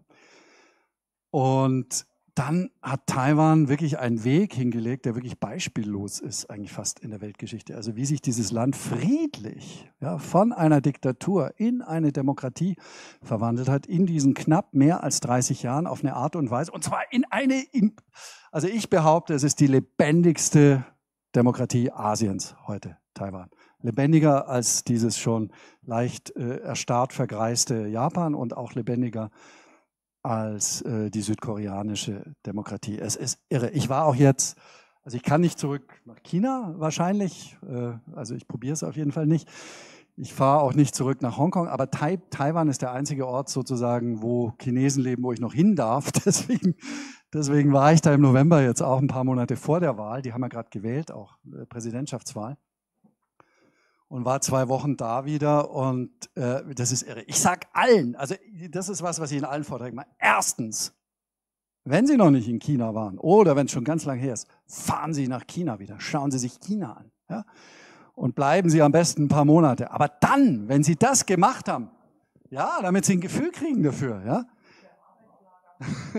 Und dann hat Taiwan wirklich einen Weg hingelegt, der wirklich beispiellos ist, eigentlich fast in der Weltgeschichte. Also wie sich dieses Land friedlich ja, von einer Diktatur in eine Demokratie verwandelt hat, in diesen knapp mehr als 30 Jahren auf eine Art und Weise, und zwar in eine, in, also ich behaupte, es ist die lebendigste Demokratie Asiens heute, Taiwan. Lebendiger als dieses schon leicht äh, erstarrt vergreiste Japan und auch lebendiger als äh, die südkoreanische Demokratie. Es ist irre. Ich war auch jetzt, also ich kann nicht zurück nach China wahrscheinlich, äh, also ich probiere es auf jeden Fall nicht. Ich fahre auch nicht zurück nach Hongkong, aber tai Taiwan ist der einzige Ort sozusagen, wo Chinesen leben, wo ich noch hin darf. Deswegen, deswegen war ich da im November jetzt auch ein paar Monate vor der Wahl. Die haben ja gerade gewählt, auch äh, Präsidentschaftswahl und war zwei Wochen da wieder und äh, das ist irre. Ich sag allen, also das ist was, was ich in allen Vorträgen mache. Erstens, wenn Sie noch nicht in China waren oder wenn es schon ganz lang her ist, fahren Sie nach China wieder, schauen Sie sich China an ja? und bleiben Sie am besten ein paar Monate. Aber dann, wenn Sie das gemacht haben, ja, damit Sie ein Gefühl kriegen dafür, ja.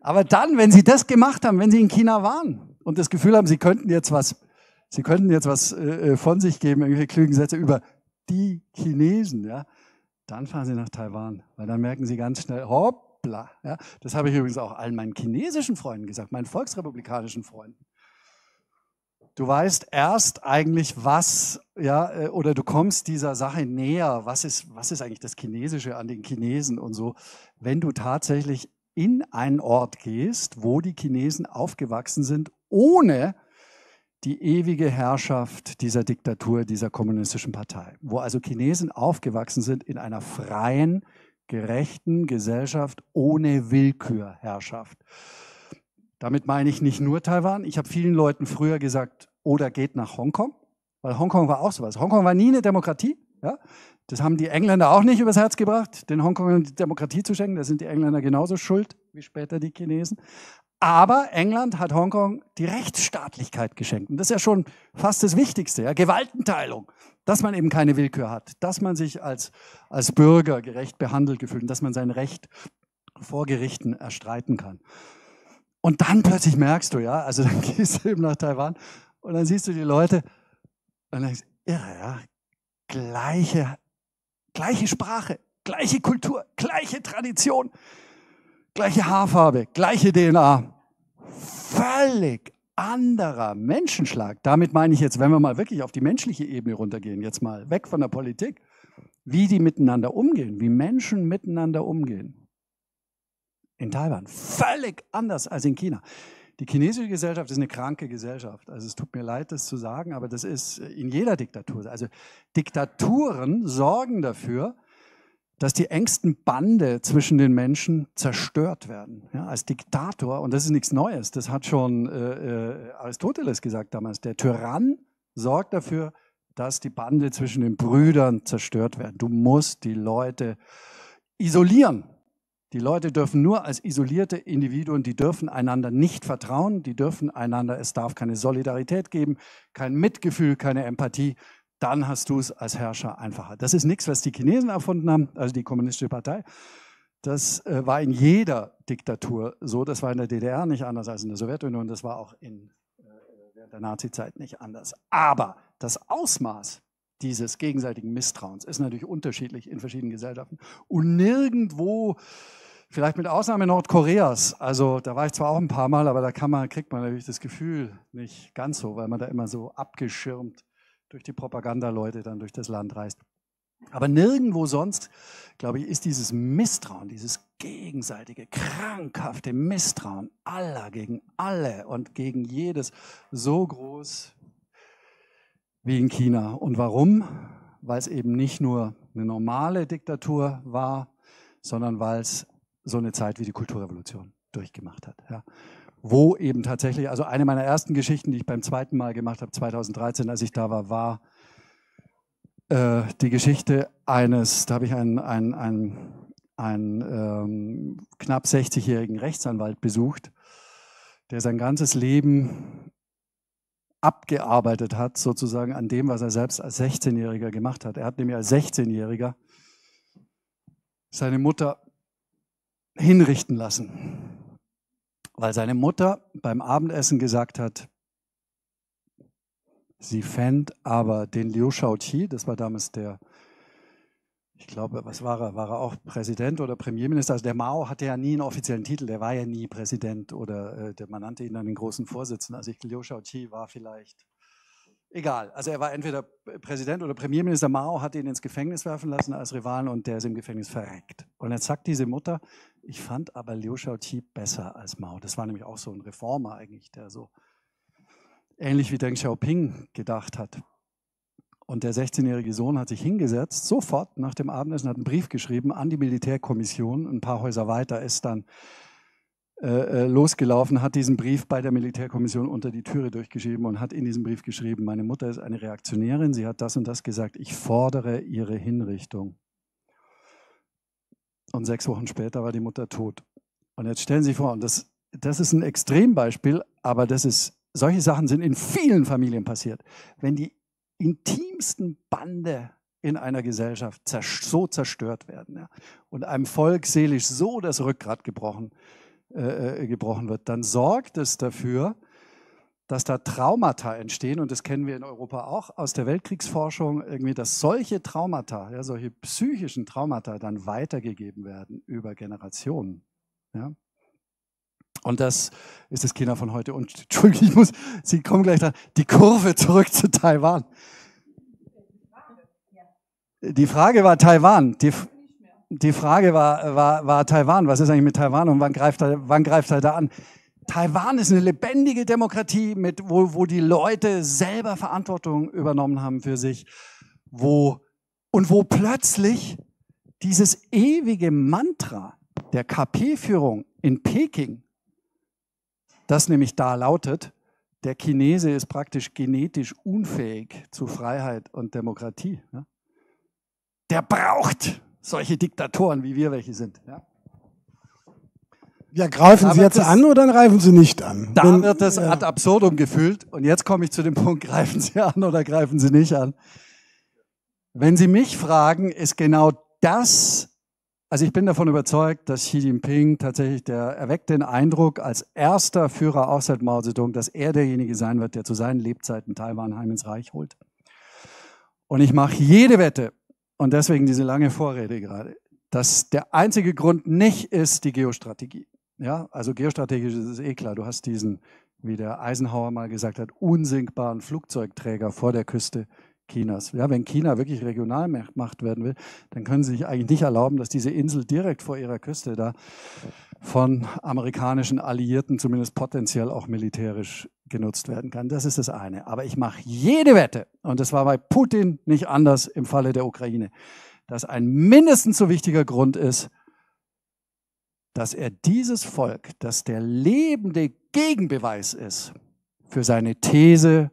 Aber dann, wenn Sie das gemacht haben, wenn Sie in China waren und das Gefühl haben, Sie könnten jetzt was Sie könnten jetzt was äh, äh, von sich geben, irgendwelche klügen Sätze über die Chinesen, ja, dann fahren Sie nach Taiwan, weil dann merken Sie ganz schnell, hoppla. Ja, das habe ich übrigens auch allen meinen chinesischen Freunden gesagt, meinen volksrepublikanischen Freunden. Du weißt erst eigentlich, was, ja, äh, oder du kommst dieser Sache näher, was ist, was ist eigentlich das Chinesische an den Chinesen und so, wenn du tatsächlich in einen Ort gehst, wo die Chinesen aufgewachsen sind, ohne die ewige Herrschaft dieser Diktatur, dieser kommunistischen Partei, wo also Chinesen aufgewachsen sind in einer freien, gerechten Gesellschaft ohne Willkürherrschaft. Damit meine ich nicht nur Taiwan. Ich habe vielen Leuten früher gesagt, oder geht nach Hongkong, weil Hongkong war auch sowas. Hongkong war nie eine Demokratie. Ja? Das haben die Engländer auch nicht übers Herz gebracht, den Hongkongern die Demokratie zu schenken. Da sind die Engländer genauso schuld wie später die Chinesen. Aber England hat Hongkong die Rechtsstaatlichkeit geschenkt. Und das ist ja schon fast das Wichtigste, ja? Gewaltenteilung. Dass man eben keine Willkür hat, dass man sich als, als Bürger gerecht behandelt gefühlt dass man sein Recht vor Gerichten erstreiten kann. Und dann plötzlich merkst du, ja, also dann gehst du eben nach Taiwan und dann siehst du die Leute und denkst, irre, ja, gleiche, gleiche Sprache, gleiche Kultur, gleiche Tradition, gleiche Haarfarbe, gleiche DNA völlig anderer Menschenschlag. Damit meine ich jetzt, wenn wir mal wirklich auf die menschliche Ebene runtergehen, jetzt mal weg von der Politik, wie die miteinander umgehen, wie Menschen miteinander umgehen. In Taiwan völlig anders als in China. Die chinesische Gesellschaft ist eine kranke Gesellschaft. Also es tut mir leid, das zu sagen, aber das ist in jeder Diktatur. Also Diktaturen sorgen dafür, dass die engsten Bande zwischen den Menschen zerstört werden. Ja, als Diktator, und das ist nichts Neues, das hat schon äh, äh, Aristoteles gesagt damals, der Tyrann sorgt dafür, dass die Bande zwischen den Brüdern zerstört werden. Du musst die Leute isolieren. Die Leute dürfen nur als isolierte Individuen, die dürfen einander nicht vertrauen, die dürfen einander, es darf keine Solidarität geben, kein Mitgefühl, keine Empathie, dann hast du es als Herrscher einfacher. Das ist nichts, was die Chinesen erfunden haben, also die Kommunistische Partei. Das äh, war in jeder Diktatur so. Das war in der DDR nicht anders als in der Sowjetunion. Das war auch in, äh, der Nazizeit nicht anders. Aber das Ausmaß dieses gegenseitigen Misstrauens ist natürlich unterschiedlich in verschiedenen Gesellschaften. Und nirgendwo, vielleicht mit Ausnahme Nordkoreas, also da war ich zwar auch ein paar Mal, aber da man, kriegt man natürlich das Gefühl nicht ganz so, weil man da immer so abgeschirmt durch die Propagandaleute dann durch das Land reist. Aber nirgendwo sonst, glaube ich, ist dieses Misstrauen, dieses gegenseitige, krankhafte Misstrauen aller gegen alle und gegen jedes so groß wie in China. Und warum? Weil es eben nicht nur eine normale Diktatur war, sondern weil es so eine Zeit wie die Kulturrevolution durchgemacht hat. Ja wo eben tatsächlich, also eine meiner ersten Geschichten, die ich beim zweiten Mal gemacht habe, 2013, als ich da war, war äh, die Geschichte eines, da habe ich einen, einen, einen, einen ähm, knapp 60-jährigen Rechtsanwalt besucht, der sein ganzes Leben abgearbeitet hat, sozusagen an dem, was er selbst als 16-Jähriger gemacht hat. Er hat nämlich als 16-Jähriger seine Mutter hinrichten lassen weil seine Mutter beim Abendessen gesagt hat, sie fänd aber den Liu Shaoqi, das war damals der, ich glaube, was war er? War er auch Präsident oder Premierminister? Also der Mao hatte ja nie einen offiziellen Titel, der war ja nie Präsident oder äh, der, man nannte ihn dann den großen Vorsitzenden. Also ich, Liu Shaoqi war vielleicht Egal, also er war entweder Präsident oder Premierminister. Mao hat ihn ins Gefängnis werfen lassen als Rivalen und der ist im Gefängnis verreckt. Und jetzt sagt diese Mutter, ich fand aber Liu Xiaoqi besser als Mao. Das war nämlich auch so ein Reformer eigentlich, der so ähnlich wie Deng Xiaoping gedacht hat. Und der 16-jährige Sohn hat sich hingesetzt, sofort nach dem Abendessen hat einen Brief geschrieben an die Militärkommission. Ein paar Häuser weiter ist dann äh, äh, losgelaufen, hat diesen Brief bei der Militärkommission unter die Türe durchgeschrieben und hat in diesem Brief geschrieben, meine Mutter ist eine Reaktionärin, sie hat das und das gesagt, ich fordere ihre Hinrichtung. Und sechs Wochen später war die Mutter tot. Und jetzt stellen Sie sich vor, und das, das ist ein Extrembeispiel, aber das ist, solche Sachen sind in vielen Familien passiert. Wenn die intimsten Bande in einer Gesellschaft so zerstört werden ja, und einem Volk seelisch so das Rückgrat gebrochen, äh, äh, äh, gebrochen wird, dann sorgt es dafür, dass da Traumata entstehen, und das kennen wir in Europa auch aus der Weltkriegsforschung, irgendwie, dass solche Traumata, ja, solche psychischen Traumata dann weitergegeben werden über Generationen. Ja? Und das ist das China von heute. Und Entschuldigung, ich muss, Sie kommen gleich da, die Kurve zurück zu Taiwan. Die Frage war Taiwan. Die, die Frage war, war, war Taiwan. Was ist eigentlich mit Taiwan und wann greift er, wann greift er da an? Taiwan ist eine lebendige Demokratie, mit, wo, wo die Leute selber Verantwortung übernommen haben für sich, wo, und wo plötzlich dieses ewige Mantra der KP-Führung in Peking, das nämlich da lautet, der Chinese ist praktisch genetisch unfähig zu Freiheit und Demokratie. Der braucht solche Diktatoren, wie wir welche sind. Ja, ja greifen da Sie jetzt es, an oder greifen Sie nicht an? Da Wenn, wird das ja. ad absurdum gefühlt. Und jetzt komme ich zu dem Punkt, greifen Sie an oder greifen Sie nicht an. Wenn Sie mich fragen, ist genau das, also ich bin davon überzeugt, dass Xi Jinping tatsächlich, der erweckt den Eindruck als erster Führer auch seit Mao Zedong, dass er derjenige sein wird, der zu seinen Lebzeiten Taiwan heim ins Reich holt. Und ich mache jede Wette, und deswegen diese lange Vorrede gerade, dass der einzige Grund nicht ist die Geostrategie. Ja, also geostrategisch ist es eh klar. Du hast diesen, wie der Eisenhower mal gesagt hat, unsinkbaren Flugzeugträger vor der Küste Chinas. Ja, wenn China wirklich Regionalmacht werden will, dann können sie sich eigentlich nicht erlauben, dass diese Insel direkt vor ihrer Küste da von amerikanischen Alliierten zumindest potenziell auch militärisch genutzt werden kann. Das ist das eine. Aber ich mache jede Wette, und das war bei Putin nicht anders im Falle der Ukraine, dass ein mindestens so wichtiger Grund ist, dass er dieses Volk, das der lebende Gegenbeweis ist für seine These,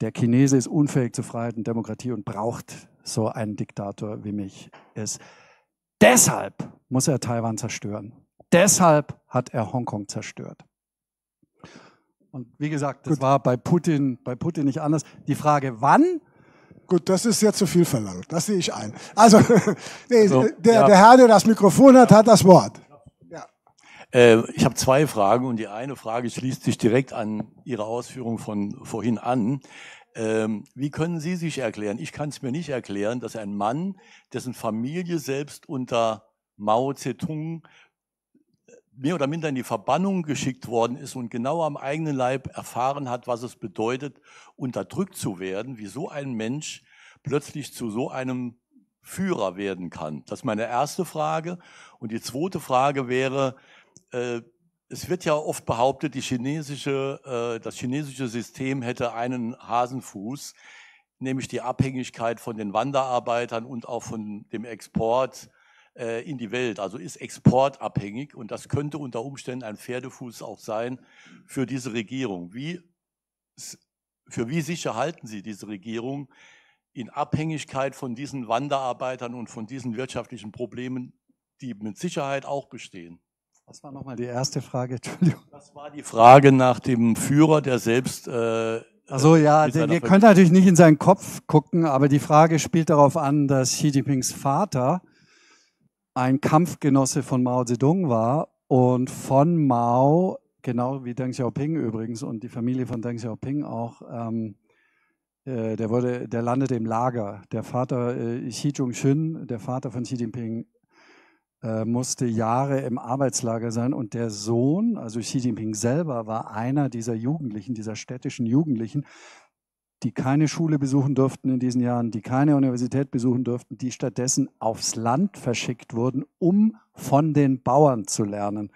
der Chinese ist unfähig zu Freiheit und Demokratie und braucht so einen Diktator wie mich ist. Deshalb muss er Taiwan zerstören. Deshalb hat er Hongkong zerstört. Und wie gesagt, das Gut. war bei Putin, bei Putin nicht anders. Die Frage, wann? Gut, das ist sehr zu viel verlangt. Das sehe ich ein. Also, nee, so, also, der, ja. der Herr, der das Mikrofon hat, hat das Wort. Äh, ich habe zwei Fragen und die eine Frage schließt sich direkt an Ihre Ausführung von vorhin an. Ähm, wie können Sie sich erklären? Ich kann es mir nicht erklären, dass ein Mann, dessen Familie selbst unter Mao Zedong äh, mehr oder minder in die Verbannung geschickt worden ist und genau am eigenen Leib erfahren hat, was es bedeutet, unterdrückt zu werden, wie so ein Mensch plötzlich zu so einem Führer werden kann. Das ist meine erste Frage. Und die zweite Frage wäre, äh, es wird ja oft behauptet, die chinesische, äh, das chinesische System hätte einen Hasenfuß, nämlich die Abhängigkeit von den Wanderarbeitern und auch von dem Export äh, in die Welt. Also ist exportabhängig und das könnte unter Umständen ein Pferdefuß auch sein für diese Regierung. Wie, für wie sicher halten Sie diese Regierung in Abhängigkeit von diesen Wanderarbeitern und von diesen wirtschaftlichen Problemen, die mit Sicherheit auch bestehen? Was war nochmal die erste Frage? Entschuldigung. Das war die Frage nach dem Führer, der selbst. Äh, also ja, denn ihr könnt natürlich nicht in seinen Kopf gucken, aber die Frage spielt darauf an, dass Xi Jinpings Vater ein Kampfgenosse von Mao Zedong war und von Mao, genau wie Deng Xiaoping übrigens und die Familie von Deng Xiaoping auch, ähm, äh, der, wurde, der landete im Lager. Der Vater äh, Xi Jinping, der Vater von Xi Jinping, äh, musste Jahre im Arbeitslager sein und der Sohn, also Xi Jinping selber, war einer dieser Jugendlichen, dieser städtischen Jugendlichen, die keine Schule besuchen durften in diesen Jahren, die keine Universität besuchen durften, die stattdessen aufs Land verschickt wurden, um von den Bauern zu lernen,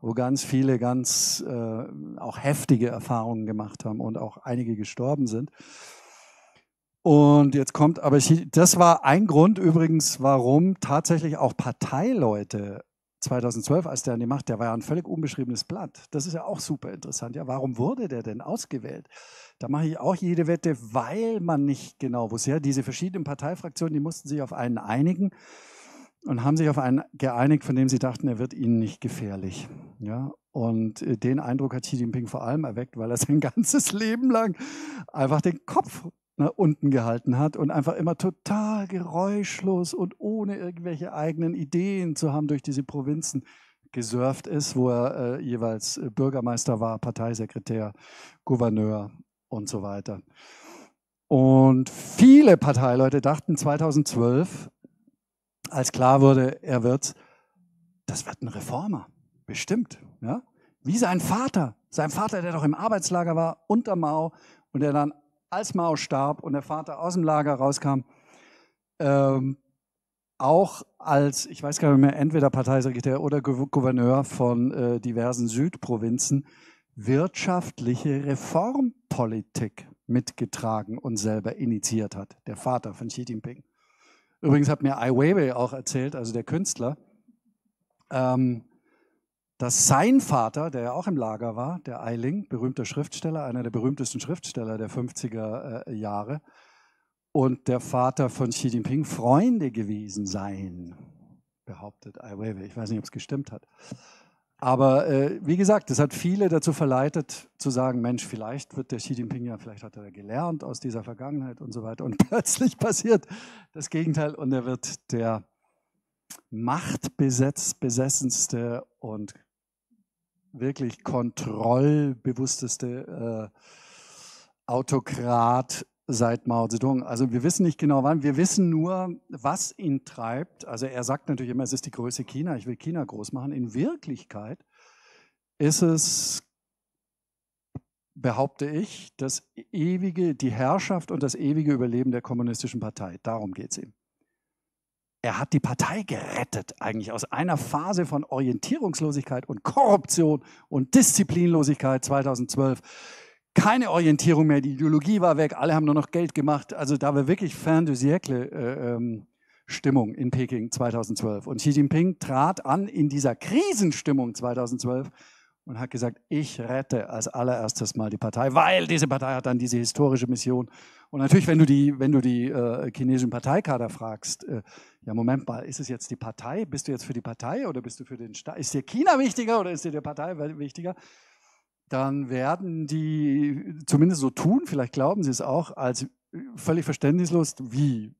wo ganz viele ganz äh, auch heftige Erfahrungen gemacht haben und auch einige gestorben sind. Und jetzt kommt, aber ich, das war ein Grund übrigens, warum tatsächlich auch Parteileute 2012, als der an die Macht, der war ja ein völlig unbeschriebenes Blatt. Das ist ja auch super interessant. Ja, warum wurde der denn ausgewählt? Da mache ich auch jede Wette, weil man nicht genau wusste. Ja, diese verschiedenen Parteifraktionen, die mussten sich auf einen einigen und haben sich auf einen geeinigt, von dem sie dachten, er wird ihnen nicht gefährlich. Ja, und äh, den Eindruck hat Xi Jinping vor allem erweckt, weil er sein ganzes Leben lang einfach den Kopf ne, unten gehalten hat und einfach immer total geräuschlos und ohne irgendwelche eigenen Ideen zu haben durch diese Provinzen gesurft ist, wo er äh, jeweils äh, Bürgermeister war, Parteisekretär, Gouverneur und so weiter. Und viele Parteileute dachten 2012, als klar wurde, er wird, das wird ein Reformer, bestimmt. Ja? Wie sein Vater, sein Vater, der doch im Arbeitslager war, unter Mao und der dann als Mao starb und der Vater aus dem Lager rauskam, ähm, auch als, ich weiß gar nicht mehr, entweder Parteisekretär oder Gouverneur von äh, diversen Südprovinzen, wirtschaftliche Reformpolitik mitgetragen und selber initiiert hat. Der Vater von Xi Jinping. Übrigens hat mir Ai Weiwei auch erzählt, also der Künstler, ähm, dass sein Vater, der ja auch im Lager war, der Eiling, berühmter Schriftsteller, einer der berühmtesten Schriftsteller der 50er äh, Jahre, und der Vater von Xi Jinping Freunde gewesen seien, behauptet Ai Weiwei. Ich weiß nicht, ob es gestimmt hat. Aber äh, wie gesagt, es hat viele dazu verleitet, zu sagen, Mensch, vielleicht wird der Xi Jinping ja, vielleicht hat er gelernt aus dieser Vergangenheit und so weiter. Und plötzlich passiert das Gegenteil und er wird der besessenste und wirklich kontrollbewussteste äh, Autokrat seit Mao Zedong. Also wir wissen nicht genau wann, wir wissen nur, was ihn treibt. Also er sagt natürlich immer, es ist die Größe China, ich will China groß machen. In Wirklichkeit ist es, behaupte ich, das ewige, die Herrschaft und das ewige Überleben der kommunistischen Partei. Darum geht es ihm. Er hat die Partei gerettet, eigentlich aus einer Phase von Orientierungslosigkeit und Korruption und Disziplinlosigkeit 2012. Keine Orientierung mehr, die Ideologie war weg, alle haben nur noch Geld gemacht. Also da war wirklich Fin de siècle äh, ähm, Stimmung in Peking 2012. Und Xi Jinping trat an in dieser Krisenstimmung 2012 und hat gesagt, ich rette als allererstes mal die Partei, weil diese Partei hat dann diese historische Mission. Und natürlich, wenn du die, wenn du die äh, chinesischen Parteikader fragst, äh, ja Moment mal, ist es jetzt die Partei? Bist du jetzt für die Partei oder bist du für den Staat? Ist dir China wichtiger oder ist dir die Partei wichtiger? Dann werden die zumindest so tun, vielleicht glauben sie es auch, als völlig verständnislos, wie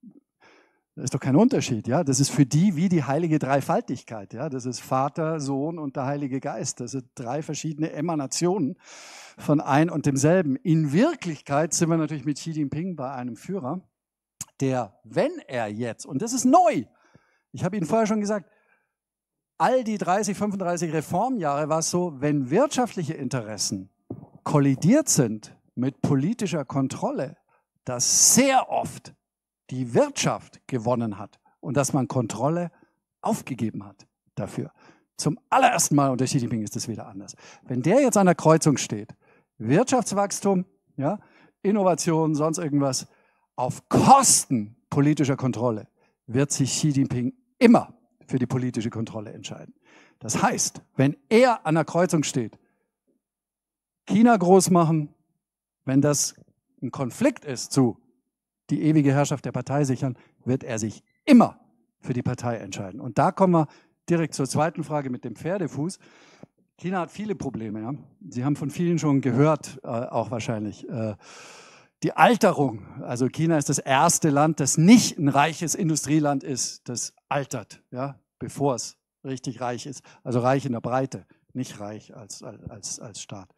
das ist doch kein Unterschied, ja. Das ist für die wie die heilige Dreifaltigkeit, ja. Das ist Vater, Sohn und der Heilige Geist. Das sind drei verschiedene Emanationen von ein und demselben. In Wirklichkeit sind wir natürlich mit Xi Jinping bei einem Führer, der, wenn er jetzt, und das ist neu, ich habe Ihnen vorher schon gesagt, all die 30, 35 Reformjahre war es so, wenn wirtschaftliche Interessen kollidiert sind mit politischer Kontrolle, dass sehr oft die Wirtschaft gewonnen hat und dass man Kontrolle aufgegeben hat dafür. Zum allerersten Mal unter Xi Jinping ist es wieder anders. Wenn der jetzt an der Kreuzung steht, Wirtschaftswachstum, ja, Innovation, sonst irgendwas, auf Kosten politischer Kontrolle wird sich Xi Jinping immer für die politische Kontrolle entscheiden. Das heißt, wenn er an der Kreuzung steht, China groß machen, wenn das ein Konflikt ist zu die ewige Herrschaft der Partei sichern, wird er sich immer für die Partei entscheiden. Und da kommen wir direkt zur zweiten Frage mit dem Pferdefuß. China hat viele Probleme. Ja? Sie haben von vielen schon gehört, äh, auch wahrscheinlich. Äh, die Alterung. Also China ist das erste Land, das nicht ein reiches Industrieland ist, das altert, ja? bevor es richtig reich ist. Also reich in der Breite, nicht reich als, als, als Staat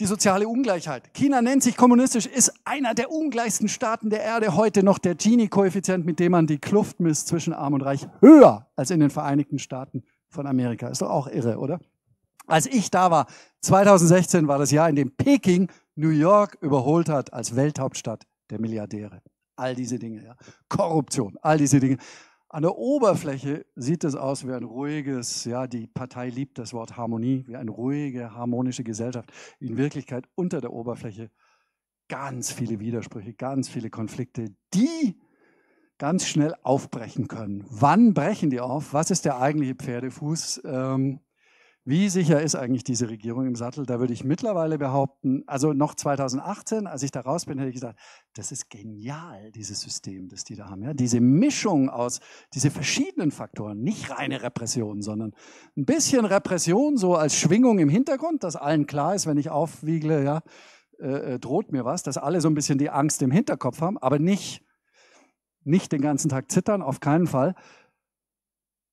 die soziale Ungleichheit. China nennt sich kommunistisch, ist einer der ungleichsten Staaten der Erde. Heute noch der Gini-Koeffizient, mit dem man die Kluft misst zwischen Arm und Reich, höher als in den Vereinigten Staaten von Amerika. Ist doch auch irre, oder? Als ich da war, 2016 war das Jahr, in dem Peking New York überholt hat als Welthauptstadt der Milliardäre. All diese Dinge, ja. Korruption, all diese Dinge. An der Oberfläche sieht es aus wie ein ruhiges, ja, die Partei liebt das Wort Harmonie, wie eine ruhige, harmonische Gesellschaft. In Wirklichkeit unter der Oberfläche ganz viele Widersprüche, ganz viele Konflikte, die ganz schnell aufbrechen können. Wann brechen die auf? Was ist der eigentliche Pferdefuß? Ähm, wie sicher ist eigentlich diese Regierung im Sattel? Da würde ich mittlerweile behaupten, also noch 2018, als ich da raus bin, hätte ich gesagt, das ist genial, dieses System, das die da haben. Ja? Diese Mischung aus, diesen verschiedenen Faktoren, nicht reine Repression, sondern ein bisschen Repression so als Schwingung im Hintergrund, dass allen klar ist, wenn ich aufwiegle, ja, äh, äh, droht mir was, dass alle so ein bisschen die Angst im Hinterkopf haben, aber nicht, nicht den ganzen Tag zittern, auf keinen Fall.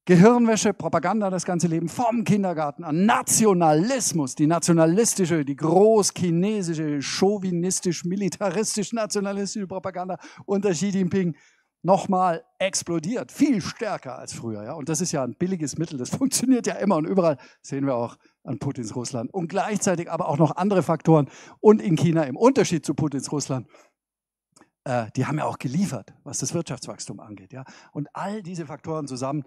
Gehirnwäsche, Propaganda das ganze Leben, vom Kindergarten an, Nationalismus, die nationalistische, die großchinesische, chauvinistisch-militaristisch-nationalistische Propaganda unter Xi Jinping nochmal explodiert, viel stärker als früher. Ja? Und das ist ja ein billiges Mittel, das funktioniert ja immer und überall, sehen wir auch an Putins Russland. Und gleichzeitig aber auch noch andere Faktoren und in China im Unterschied zu Putins Russland äh, die haben ja auch geliefert, was das Wirtschaftswachstum angeht. Ja? Und all diese Faktoren zusammen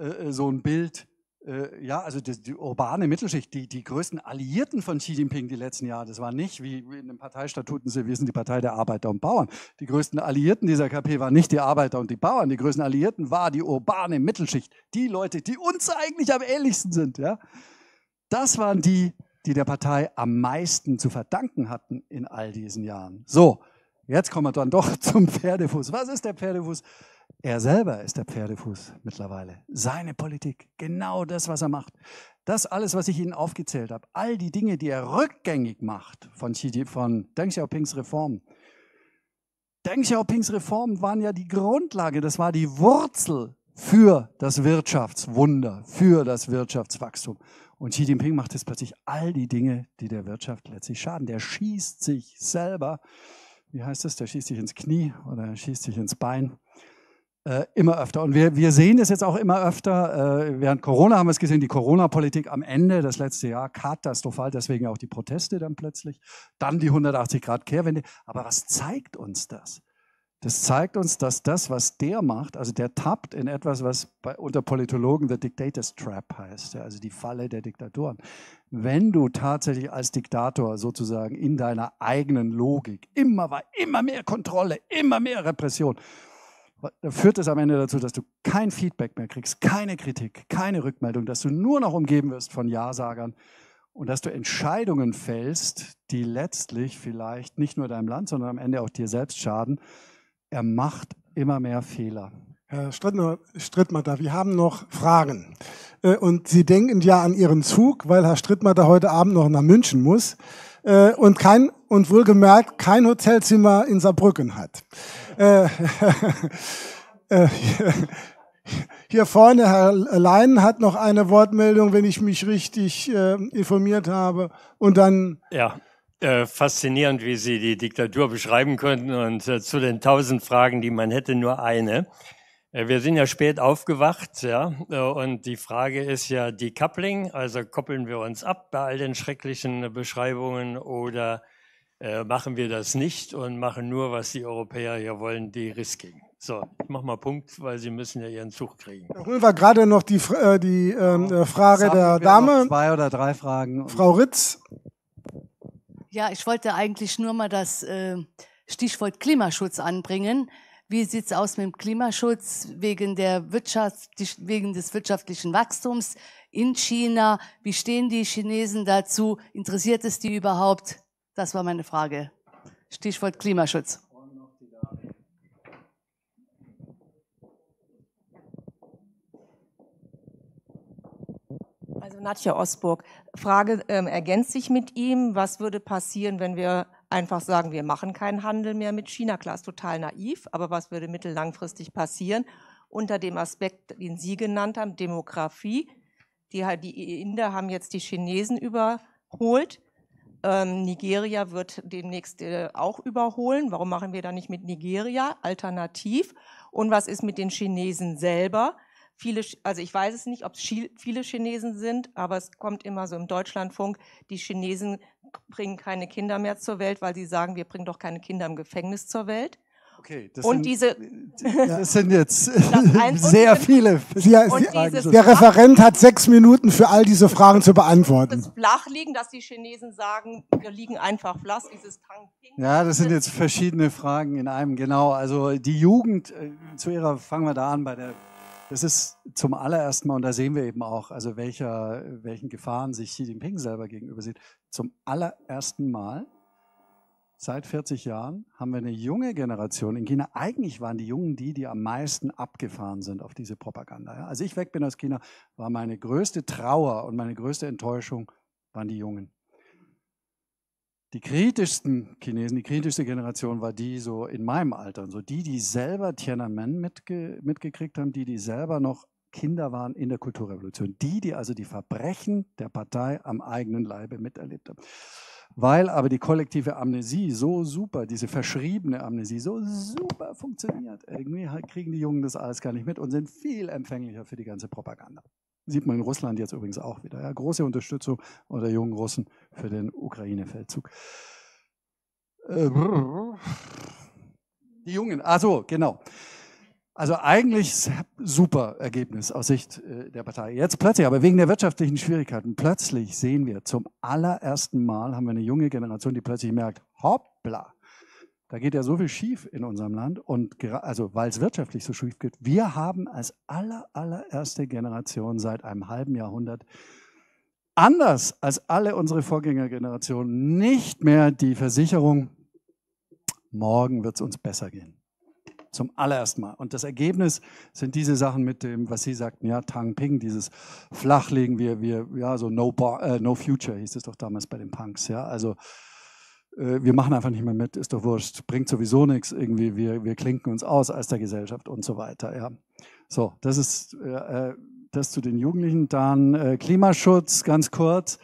äh, äh, so ein Bild, äh, ja, also die, die, urbane Mittelschicht, die, die größten Alliierten von Xi Jinping die letzten Jahre, das war nicht, wie in den Parteistatuten, wir sind die Partei der Arbeiter und Bauern. Die größten Alliierten dieser KP waren nicht die Arbeiter und die Bauern, die größten Alliierten war die urbane Mittelschicht. Die Leute, die uns eigentlich am ähnlichsten sind, ja. Das waren die, die der Partei am meisten zu verdanken hatten in all diesen Jahren. So, Jetzt kommen wir dann doch zum Pferdefuß. Was ist der Pferdefuß? Er selber ist der Pferdefuß mittlerweile. Seine Politik, genau das, was er macht. Das alles, was ich Ihnen aufgezählt habe, all die Dinge, die er rückgängig macht von, von Deng Xiaopings Reform. Deng Xiaopings Reformen waren ja die Grundlage, das war die Wurzel für das Wirtschaftswunder, für das Wirtschaftswachstum. Und Xi Jinping macht jetzt plötzlich all die Dinge, die der Wirtschaft letztlich schaden. Der schießt sich selber wie heißt es, der schießt sich ins Knie oder schießt sich ins Bein. Äh, immer öfter. Und wir, wir sehen es jetzt auch immer öfter. Äh, während Corona haben wir es gesehen, die Corona-Politik am Ende, das letzte Jahr, katastrophal, deswegen auch die Proteste dann plötzlich. Dann die 180-Grad-Kehrwende. Aber was zeigt uns das? Das zeigt uns, dass das, was der macht, also der tappt in etwas, was bei, unter Politologen The Dictator's Trap heißt, ja, also die Falle der Diktatoren. Wenn du tatsächlich als Diktator sozusagen in deiner eigenen Logik immer, war, immer mehr Kontrolle, immer mehr Repression, dann führt es am Ende dazu, dass du kein Feedback mehr kriegst, keine Kritik, keine Rückmeldung, dass du nur noch umgeben wirst von Ja-Sagern und dass du Entscheidungen fällst, die letztlich vielleicht nicht nur deinem Land, sondern am Ende auch dir selbst schaden er macht immer mehr Fehler. Herr Strittner, Strittmatter, wir haben noch Fragen. Äh, und Sie denken ja an Ihren Zug, weil Herr Strittmatter heute Abend noch nach München muss äh, und kein und wohlgemerkt kein Hotelzimmer in Saarbrücken hat. Äh, hier vorne, Herr Leinen hat noch eine Wortmeldung, wenn ich mich richtig informiert habe. Und dann. Ja, äh, faszinierend, wie Sie die Diktatur beschreiben könnten. Und äh, zu den tausend Fragen, die man hätte, nur eine. Äh, wir sind ja spät aufgewacht, ja. Äh, und die Frage ist ja Coupling. also koppeln wir uns ab bei all den schrecklichen Beschreibungen oder äh, machen wir das nicht und machen nur, was die Europäer hier wollen, De-Risking. So, ich mach mal Punkt, weil Sie müssen ja Ihren Zug kriegen. Darüber war gerade noch die, die ähm, Frage der Dame. Zwei oder drei Fragen. Frau Ritz. Ja, ich wollte eigentlich nur mal das äh, Stichwort Klimaschutz anbringen. Wie sieht's aus mit dem Klimaschutz wegen, der Wirtschaft, wegen des wirtschaftlichen Wachstums in China? Wie stehen die Chinesen dazu? Interessiert es die überhaupt? Das war meine Frage. Stichwort Klimaschutz. Nadja Osburg. Frage ähm, ergänzt sich mit ihm. Was würde passieren, wenn wir einfach sagen, wir machen keinen Handel mehr mit China? Klar, ist total naiv, aber was würde mittellangfristig passieren? Unter dem Aspekt, den Sie genannt haben, Demografie. Die, halt die Inder haben jetzt die Chinesen überholt. Ähm, Nigeria wird demnächst äh, auch überholen. Warum machen wir da nicht mit Nigeria alternativ? Und was ist mit den Chinesen selber? viele, also ich weiß es nicht, ob es viele Chinesen sind, aber es kommt immer so im Deutschlandfunk, die Chinesen bringen keine Kinder mehr zur Welt, weil sie sagen, wir bringen doch keine Kinder im Gefängnis zur Welt. Okay, das und sind, diese, das sind jetzt sehr viele. Ja, der Referent hat sechs Minuten für all diese Fragen zu beantworten. Das Flachliegen, dass die Chinesen sagen, wir liegen einfach flach, dieses Tang Ja, das sind jetzt verschiedene Fragen in einem, genau. Also die Jugend, äh, zu ihrer, fangen wir da an bei der das ist zum allerersten Mal, und da sehen wir eben auch, also welcher, welchen Gefahren sich Xi Jinping selber gegenüber sieht, zum allerersten Mal seit 40 Jahren haben wir eine junge Generation in China. Eigentlich waren die Jungen die, die am meisten abgefahren sind auf diese Propaganda. Als ich weg bin aus China, war meine größte Trauer und meine größte Enttäuschung waren die Jungen die kritischsten Chinesen, die kritischste Generation war die so in meinem Alter, so die, die selber Tiananmen mitge mitgekriegt haben, die, die selber noch Kinder waren in der Kulturrevolution, die, die also die Verbrechen der Partei am eigenen Leibe miterlebt haben. Weil aber die kollektive Amnesie so super, diese verschriebene Amnesie so super funktioniert, irgendwie kriegen die Jungen das alles gar nicht mit und sind viel empfänglicher für die ganze Propaganda. Sieht man in Russland jetzt übrigens auch wieder. Ja, große Unterstützung unter jungen Russen für den Ukraine-Feldzug. Äh, die Jungen, also genau. Also eigentlich super Ergebnis aus Sicht äh, der Partei. Jetzt plötzlich, aber wegen der wirtschaftlichen Schwierigkeiten, plötzlich sehen wir zum allerersten Mal haben wir eine junge Generation, die plötzlich merkt, hoppla, da geht ja so viel schief in unserem Land und also weil es wirtschaftlich so schief geht. Wir haben als aller allererste Generation seit einem halben Jahrhundert anders als alle unsere Vorgängergenerationen nicht mehr die Versicherung, morgen wird es uns besser gehen. Zum allerersten Mal. Und das Ergebnis sind diese Sachen mit dem, was Sie sagten, ja, Tang Ping, dieses Flachlegen, wir, wir, ja, so No, äh, no Future hieß es doch damals bei den Punks, ja, also äh, wir machen einfach nicht mehr mit, ist doch wurscht, bringt sowieso nichts, irgendwie, wir, wir klinken uns aus als der Gesellschaft und so weiter. Ja. So, das ist äh, äh das zu den Jugendlichen. Dann äh, Klimaschutz, ganz kurz.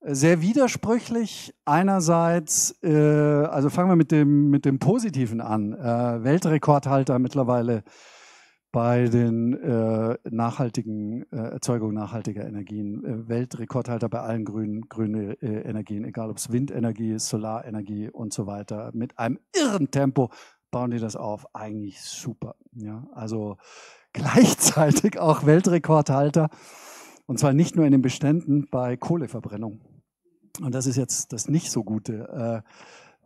Äh, sehr widersprüchlich. Einerseits, äh, also fangen wir mit dem, mit dem Positiven an. Äh, Weltrekordhalter mittlerweile bei den äh, nachhaltigen äh, Erzeugung nachhaltiger Energien. Äh, Weltrekordhalter bei allen grünen grüne, äh, Energien, egal ob es Windenergie Solarenergie und so weiter. Mit einem irren Tempo bauen die das auf. Eigentlich super. Ja? Also gleichzeitig auch Weltrekordhalter. Und zwar nicht nur in den Beständen bei Kohleverbrennung. Und das ist jetzt das nicht so gute. Äh,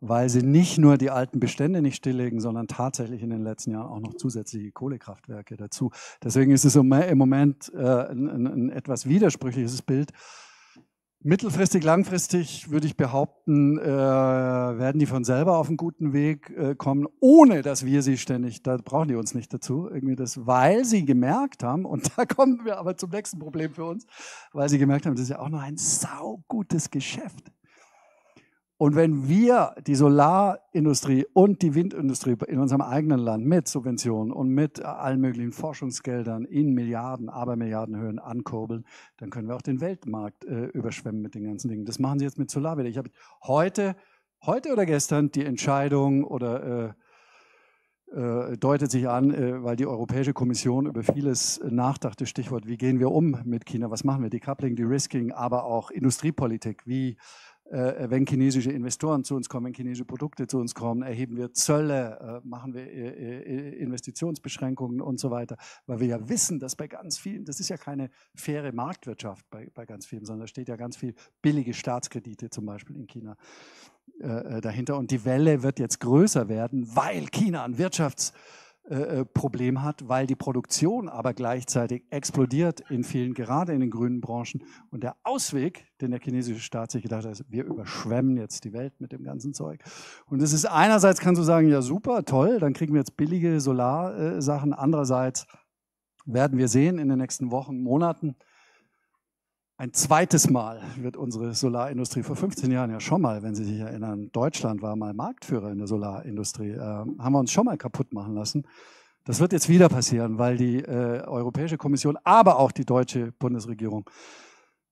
weil sie nicht nur die alten Bestände nicht stilllegen, sondern tatsächlich in den letzten Jahren auch noch zusätzliche Kohlekraftwerke dazu. Deswegen ist es im Moment ein, äh, etwas widersprüchliches Bild. Mittelfristig, langfristig würde ich behaupten, äh, werden die von selber auf einen guten Weg äh, kommen, ohne dass wir sie ständig, da brauchen die uns nicht dazu, irgendwie das, weil sie gemerkt haben, und da kommen wir aber zum nächsten Problem für uns, weil sie gemerkt haben, das ist ja auch noch ein saugutes Geschäft. Und wenn wir die Solarindustrie und die Windindustrie in unserem eigenen Land mit Subventionen und mit äh, allen möglichen Forschungsgeldern in Milliarden, Abermilliardenhöhen ankurbeln, dann können wir auch den Weltmarkt äh, überschwemmen mit den ganzen Dingen. Das machen sie jetzt mit Solar wieder. Ich habe heute, heute oder gestern die Entscheidung oder äh, äh, deutet sich an, äh, weil die Europäische Kommission über vieles äh, nachdachte, Stichwort, wie gehen wir um mit China, was machen wir, Coupling, De-Risking, aber auch Industriepolitik, wie äh, äh, wenn chinesische Investoren zu uns kommen, chinesische Produkte zu uns kommen, erheben wir Zölle, äh, machen wir Investitionsbeschränkungen und so weiter, weil wir ja wissen, dass bei ganz vielen, das ist ja keine faire Marktwirtschaft bei, bei ganz vielen, sondern da steht ja ganz viel billige Staatskredite zum Beispiel in China äh, dahinter. Und die Welle wird jetzt größer werden, weil China ein Wirtschafts- äh, äh, Problem hat, weil die Produktion aber gleichzeitig explodiert in vielen, gerade in den grünen Branchen. Und der Ausweg, den der chinesische Staat sich gedacht hat, ist, wir überschwemmen jetzt die Welt mit dem ganzen Zeug. Und es ist einerseits, kannst du sagen, ja super, toll, dann kriegen wir jetzt billige Solarsachen. Andererseits werden wir sehen in den nächsten Wochen, Monaten, ein zweites Mal wird unsere Solarindustrie vor 15 Jahren ja schon mal, wenn Sie sich erinnern, Deutschland war mal Marktführer in der Solarindustrie, äh, haben wir uns schon mal kaputt machen lassen. Das wird jetzt wieder passieren, weil die äh, Europäische Kommission, aber auch die deutsche Bundesregierung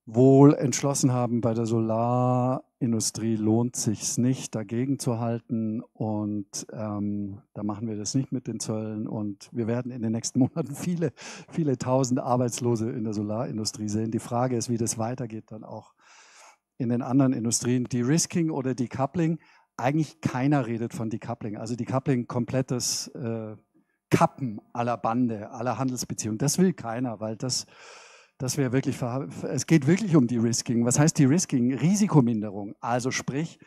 wohl entschlossen haben, bei der Solarindustrie lohnt sich nicht, dagegen zu halten. Und ähm, da machen wir das nicht mit den Zöllen. Und wir werden in den nächsten Monaten viele, viele tausend Arbeitslose in der Solarindustrie sehen. Die Frage ist, wie das weitergeht dann auch in den anderen Industrien. De-Risking oder Coupling. eigentlich keiner redet von Decoupling. Also Decoupling, komplettes äh, Kappen aller Bande, aller Handelsbeziehungen. Das will keiner, weil das das wäre wirklich, es geht wirklich um die risking Was heißt die risking Risikominderung. Also sprich,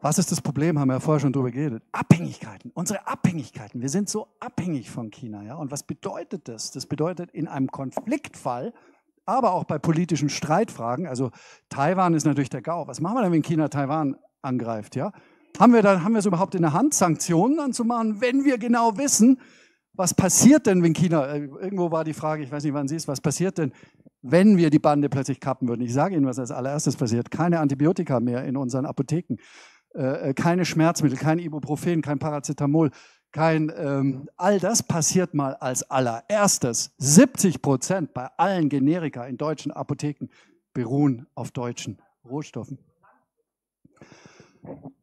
was ist das Problem? Haben wir ja vorher schon drüber geredet. Abhängigkeiten, unsere Abhängigkeiten. Wir sind so abhängig von China. Ja? Und was bedeutet das? Das bedeutet in einem Konfliktfall, aber auch bei politischen Streitfragen, also Taiwan ist natürlich der GAU. Was machen wir denn, wenn China Taiwan angreift? Ja? Haben wir haben wir es überhaupt in der Hand, Sanktionen anzumachen, wenn wir genau wissen, was passiert denn, wenn China, äh, irgendwo war die Frage, ich weiß nicht, wann sie ist, was passiert denn, wenn wir die Bande plötzlich kappen würden? Ich sage Ihnen, was als allererstes passiert. Keine Antibiotika mehr in unseren Apotheken, äh, äh, keine Schmerzmittel, kein Ibuprofen, kein Paracetamol, kein, ähm, all das passiert mal als allererstes. 70 Prozent bei allen Generika in deutschen Apotheken beruhen auf deutschen Rohstoffen.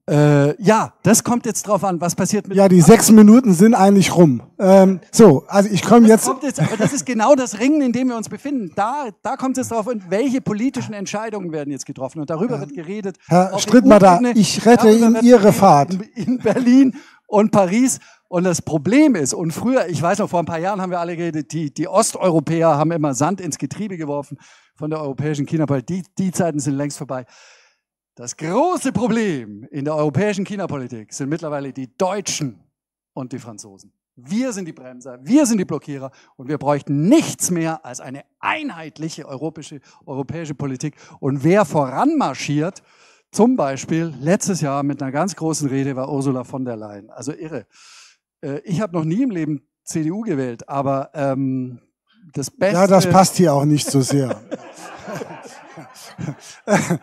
Äh, ja, das kommt jetzt drauf an, was passiert mit. Ja, die sechs Minuten sind eigentlich rum. Ähm, so, also ich komme jetzt. jetzt. Aber das ist genau das Ringen, in dem wir uns befinden. Da, da kommt es drauf an, welche politischen Entscheidungen werden jetzt getroffen. Und darüber wird geredet. Herr Strittmatter, ich rette Ihnen Ihre Fahrt. In Berlin und Paris. Und das Problem ist, und früher, ich weiß noch, vor ein paar Jahren haben wir alle geredet, die, die Osteuropäer haben immer Sand ins Getriebe geworfen von der europäischen Chinapolitik. Die, die Zeiten sind längst vorbei. Das große Problem in der europäischen China-Politik sind mittlerweile die Deutschen und die Franzosen. Wir sind die Bremser, wir sind die Blockierer und wir bräuchten nichts mehr als eine einheitliche europäische, europäische Politik. Und wer voranmarschiert, zum Beispiel letztes Jahr mit einer ganz großen Rede war Ursula von der Leyen. Also irre. Äh, ich habe noch nie im Leben CDU gewählt, aber ähm, das Beste. Ja, das passt hier auch nicht so sehr. Die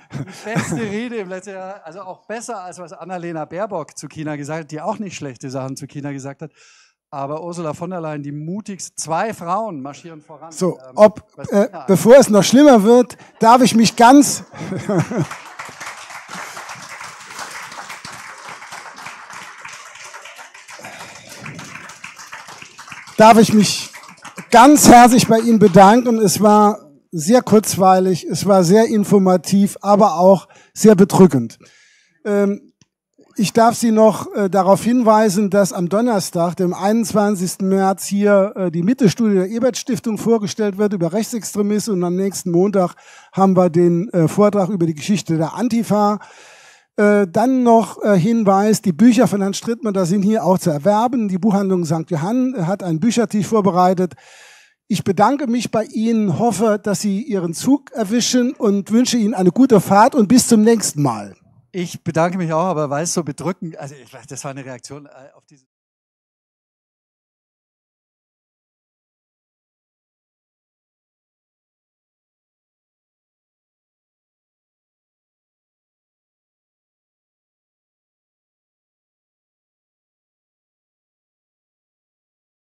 beste Rede im letzten Jahr, also auch besser als was Annalena Baerbock zu China gesagt hat, die auch nicht schlechte Sachen zu China gesagt hat. Aber Ursula von der Leyen, die mutigsten, zwei Frauen marschieren voran. So, ähm, ob, äh, bevor es noch schlimmer wird, darf ich mich ganz. darf ich mich ganz herzlich bei Ihnen bedanken. Es war sehr kurzweilig, es war sehr informativ, aber auch sehr bedrückend. Ähm, ich darf Sie noch äh, darauf hinweisen, dass am Donnerstag, dem 21. März, hier äh, die Mittelstudie der Ebert-Stiftung vorgestellt wird über Rechtsextremismus und am nächsten Montag haben wir den äh, Vortrag über die Geschichte der Antifa. Äh, dann noch äh, Hinweis, die Bücher von Herrn Strittmann, da sind hier auch zu erwerben. Die Buchhandlung St. Johann hat einen Büchertisch vorbereitet. Ich bedanke mich bei Ihnen, hoffe, dass Sie Ihren Zug erwischen und wünsche Ihnen eine gute Fahrt und bis zum nächsten Mal. Ich bedanke mich auch, aber weil es so bedrückend, also ich, das war eine Reaktion äh, auf diese.